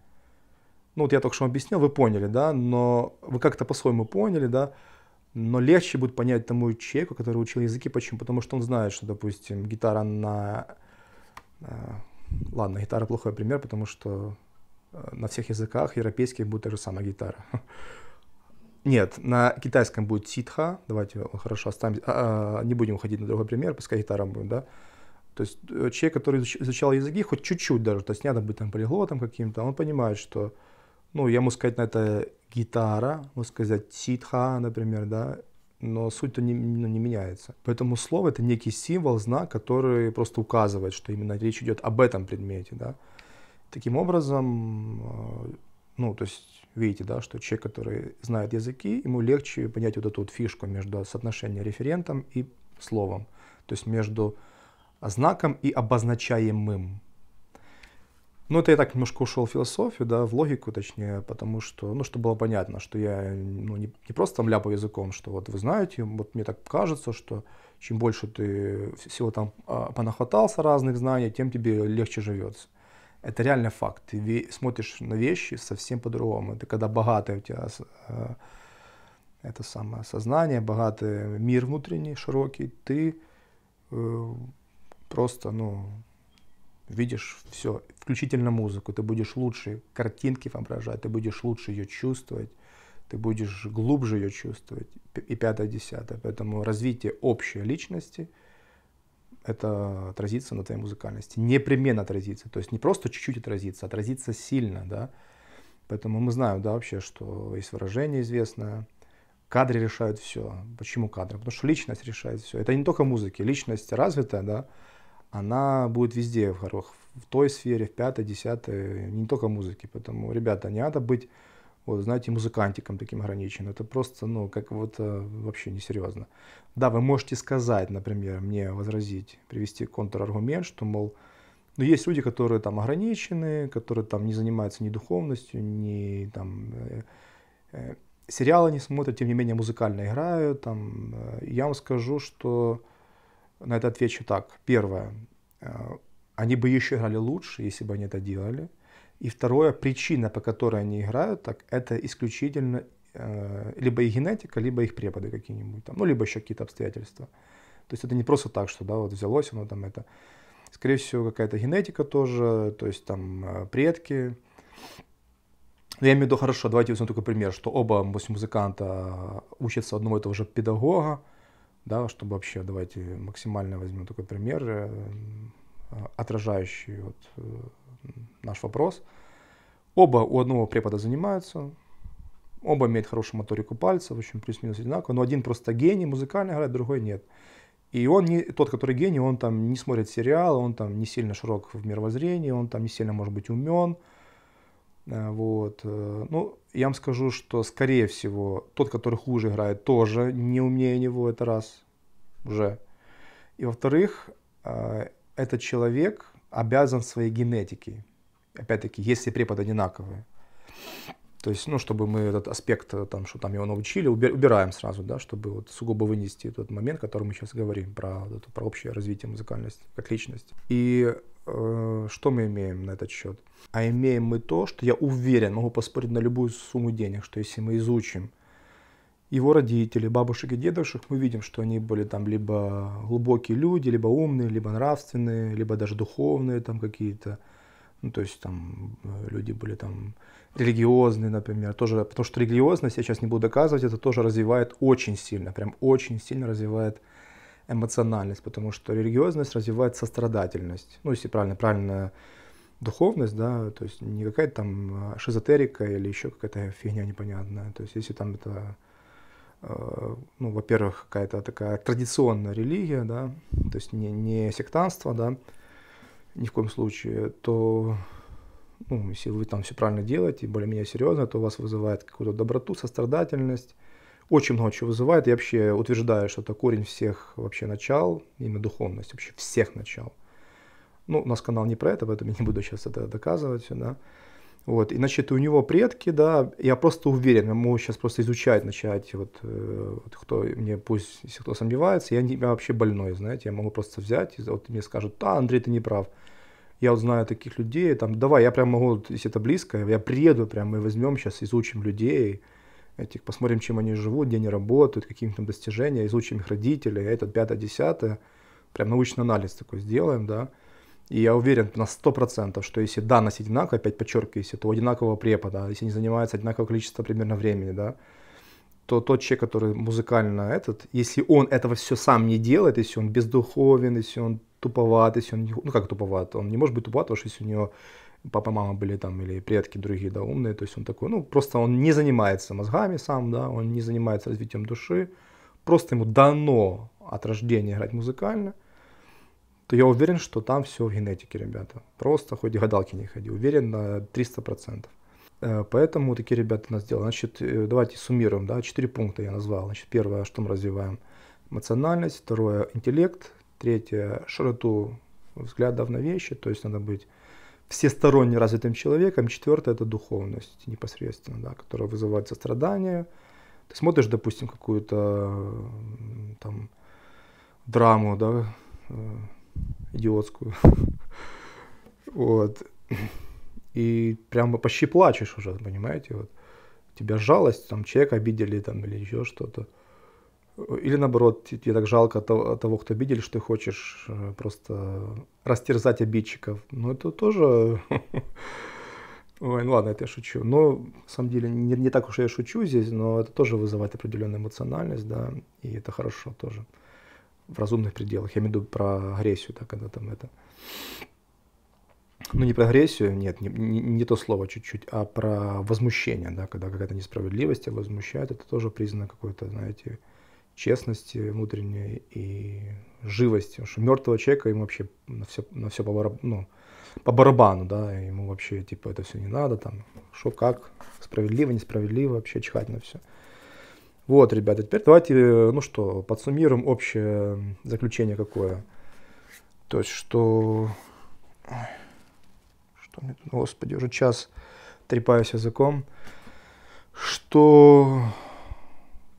Ну, вот я только что объяснил, вы поняли, да, но вы как-то по-своему поняли, да, но легче будет понять тому человеку, который учил языки, почему? Потому что он знает, что, допустим, гитара на... Э, ладно, гитара плохой пример, потому что э, на всех языках европейских будет та же самая гитара. Нет, на китайском будет ситха. Давайте хорошо оставим. А, а, не будем уходить на другой пример, пускай гитара будет, да. То есть э, человек, который изучал языки, хоть чуть-чуть даже, то есть не надо быть там полиглотом каким-то, он понимает, что, ну, я могу сказать на это гитара, могу сказать ситха, например, да, но суть-то не, ну, не меняется. Поэтому слово — это некий символ, знак, который просто указывает, что именно речь идет об этом предмете, да. Таким образом, э, ну, то есть видите, да, что человек, который знает языки, ему легче понять вот эту вот фишку между соотношением референтом и словом. То есть между знаком и обозначаемым. Ну, это я так немножко ушел в философию, да, в логику, точнее, потому что, ну, чтобы было понятно, что я ну, не, не просто там ляпаю языком, что вот вы знаете, вот мне так кажется, что чем больше ты всего там а, понахватался разных знаний, тем тебе легче живется это реально факт. Ты смотришь на вещи совсем по-другому. Ты когда богатое у тебя э, это самое сознание, богатый мир внутренний, широкий, ты э, просто, ну, видишь все, включительно музыку, ты будешь лучше картинки воображать, ты будешь лучше ее чувствовать, ты будешь глубже ее чувствовать, и пятое, десятое. Поэтому развитие общей личности – это отразится на твоей музыкальности. Непременно отразится. То есть не просто чуть-чуть отразится, отразится сильно, да. Поэтому мы знаем, да, вообще, что есть выражение известное. Кадры решают все. Почему кадры? Потому что личность решает все. Это не только музыки. Личность развитая, да, она будет везде в, горох, в той сфере, в пятой, десятой, не только музыки. Поэтому, ребята, не надо быть вот, знаете, музыкантиком таким ограничен. Это просто, ну, как вот э, вообще несерьезно. Да, вы можете сказать, например, мне возразить, привести контраргумент, что, мол, но ну, есть люди, которые там ограничены, которые там не занимаются ни духовностью, ни там э, э, сериалы не смотрят, тем не менее музыкально играют. Там, я вам скажу, что на это отвечу так. Первое, они бы еще играли лучше, если бы они это делали. И второе, причина, по которой они играют так, это исключительно э, либо их генетика, либо их преподы какие-нибудь, там, ну, либо еще какие-то обстоятельства. То есть это не просто так, что да, вот взялось оно там это. Скорее всего, какая-то генетика тоже, то есть там э, предки. Но ну, я имею в виду, хорошо, давайте возьмем такой пример, что оба музыканта э, учатся одного и того же педагога, да, чтобы вообще, давайте максимально возьмем такой пример, э, Э, отражающий вот э, наш вопрос. Оба у одного препода занимаются, оба имеют хорошую моторику пальцев, в общем, плюс-минус одинаково, но один просто гений музыкально играет, другой нет. И он не тот, который гений, он там не смотрит сериалы, он там не сильно широк в мировоззрении, он там не сильно, может быть, умен. Э, вот. Ну, я вам скажу, что, скорее всего, тот, который хуже играет, тоже не умнее него, это раз, уже. И, во-вторых, этот человек обязан своей генетике. Опять-таки, если препод одинаковые. То есть, ну, чтобы мы этот аспект, э, там, что там его научили, убираем сразу, да, чтобы вот сугубо вынести тот момент, о котором мы сейчас говорим, про, про общее развитие музыкальности как личность. И э, что мы имеем на этот счет? А имеем мы то, что я уверен, могу поспорить на любую сумму денег, что если мы изучим его родителей бабушек и дедушек, мы видим, что они были там либо глубокие люди, либо умные, либо нравственные, либо даже духовные там какие-то. Ну, то есть там э, люди были там религиозные, например, тоже, потому что религиозность, я сейчас не буду доказывать, это тоже развивает очень сильно, прям очень сильно развивает эмоциональность, потому что религиозность развивает сострадательность, ну, если правильно, правильно духовность, да, то есть не какая-то там э, шизотерика или еще какая-то фигня непонятная, то есть если там это Э, ну, во-первых, какая-то такая традиционная религия, да, то есть не, не сектанство, да, ни в коем случае, то, ну, если вы там все правильно делаете, более-менее серьезно, то у вас вызывает какую-то доброту, сострадательность, очень много чего вызывает. Я вообще утверждаю, что это корень всех вообще начал, именно духовность, вообще всех начал. Ну, у нас канал не про это, поэтому я не буду сейчас это доказывать, да. Вот, и, значит, у него предки, да, я просто уверен, я могу сейчас просто изучать, начать, вот, э, вот кто мне, пусть, если кто сомневается, я, не, я вообще больной, знаете, я могу просто взять, и вот мне скажут, да, Андрей, ты не прав, я вот знаю таких людей, там, давай, я прям могу, если это близко, я приеду прям, мы возьмем сейчас, изучим людей, этих, посмотрим, чем они живут, где они работают, какие там достижения, изучим их родителей, а этот пятое, десятое, прям научный анализ такой сделаем, да, и я уверен на 100%, что если да, носить одинакова, опять подчеркиваю, если это одинакового препода, а если они занимаются одинаковое количество примерно времени, да, то тот человек, который музыкально этот, если он этого все сам не делает, если он бездуховен, если он туповат, если он, не, ну как туповат, он не может быть туповат, потому что если у него папа, мама были там или предки другие, да, умные, то есть он такой, ну просто он не занимается мозгами сам, да, он не занимается развитием души, просто ему дано от рождения играть музыкально, то я уверен, что там все в генетике, ребята. Просто хоть гадалки не ходи. Уверен на 300%. Э, поэтому такие ребята нас делают. Значит, э, давайте суммируем, да, четыре пункта я назвал. Значит, первое, что мы развиваем, эмоциональность, второе, интеллект, третье, широту взглядов на вещи, то есть надо быть всесторонне развитым человеком, четвертое, это духовность непосредственно, да, которая вызывает сострадание. Ты смотришь, допустим, какую-то там драму, да, э, идиотскую. Вот. И прямо почти плачешь уже, понимаете, вот. Тебя жалость, там, человек обидели, там, или еще что-то. Или наоборот, тебе так жалко того, того, кто обидели, что ты хочешь э, просто растерзать обидчиков. Ну, это тоже... Ой, ну ладно, это я шучу. Но, на самом деле, не, не так уж я шучу здесь, но это тоже вызывает определенную эмоциональность, да, и это хорошо тоже в разумных пределах. Я имею в виду про агрессию, так когда там это. Ну, не про агрессию, нет, не, не, не то слово чуть-чуть, а про возмущение, да, когда какая-то несправедливость тебя возмущает, это тоже признак какой-то, знаете, честности внутренней и живости. Потому что мертвого человека ему вообще на все, на все по, ну, по барабану, да, ему вообще, типа, это все не надо, там, что как, справедливо, несправедливо, вообще чихать на все. Вот, ребята, теперь давайте, э, ну что, подсуммируем общее заключение какое. То есть, что... Что мне тут, господи, уже час трепаюсь языком. Что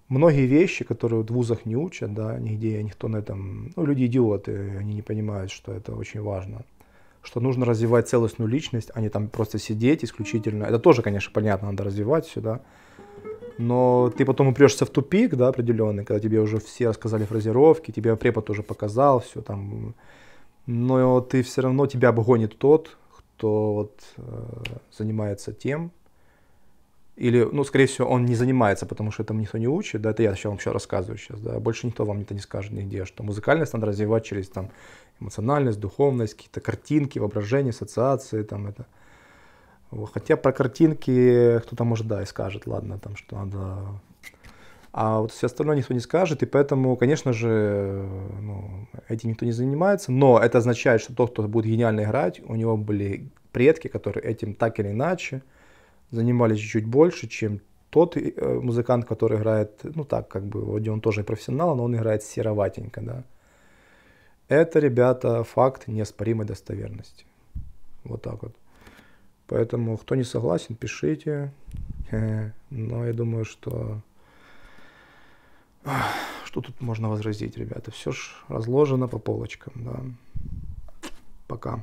многие вещи, которые в вузах не учат, да, нигде никто на этом... Ну, люди идиоты, они не понимают, что это очень важно что нужно развивать целостную личность, а не там просто сидеть исключительно. Это тоже, конечно, понятно, надо развивать сюда. да но ты потом упрешься в тупик, да, определенный, когда тебе уже все рассказали фразировки, тебе препод уже показал все там, но ты все равно, тебя обгонит тот, кто вот э, занимается тем, или, ну, скорее всего, он не занимается, потому что этому никто не учит, да, это я сейчас вам еще рассказываю сейчас, да, больше никто вам это не скажет нигде, что музыкальность надо развивать через там эмоциональность, духовность, какие-то картинки, воображение, ассоциации, там это. Хотя про картинки кто-то может, да, и скажет, ладно, там, что надо... А вот все остальное никто не скажет, и поэтому, конечно же, ну, этим никто не занимается. Но это означает, что тот, кто будет гениально играть, у него были предки, которые этим так или иначе занимались чуть-чуть больше, чем тот э, музыкант, который играет, ну так, как бы, вроде он тоже профессионал, но он играет сероватенько, да. Это, ребята, факт неоспоримой достоверности. Вот так вот. Поэтому, кто не согласен, пишите. Но я думаю, что... Что тут можно возразить, ребята? Все ж разложено по полочкам, да. Пока.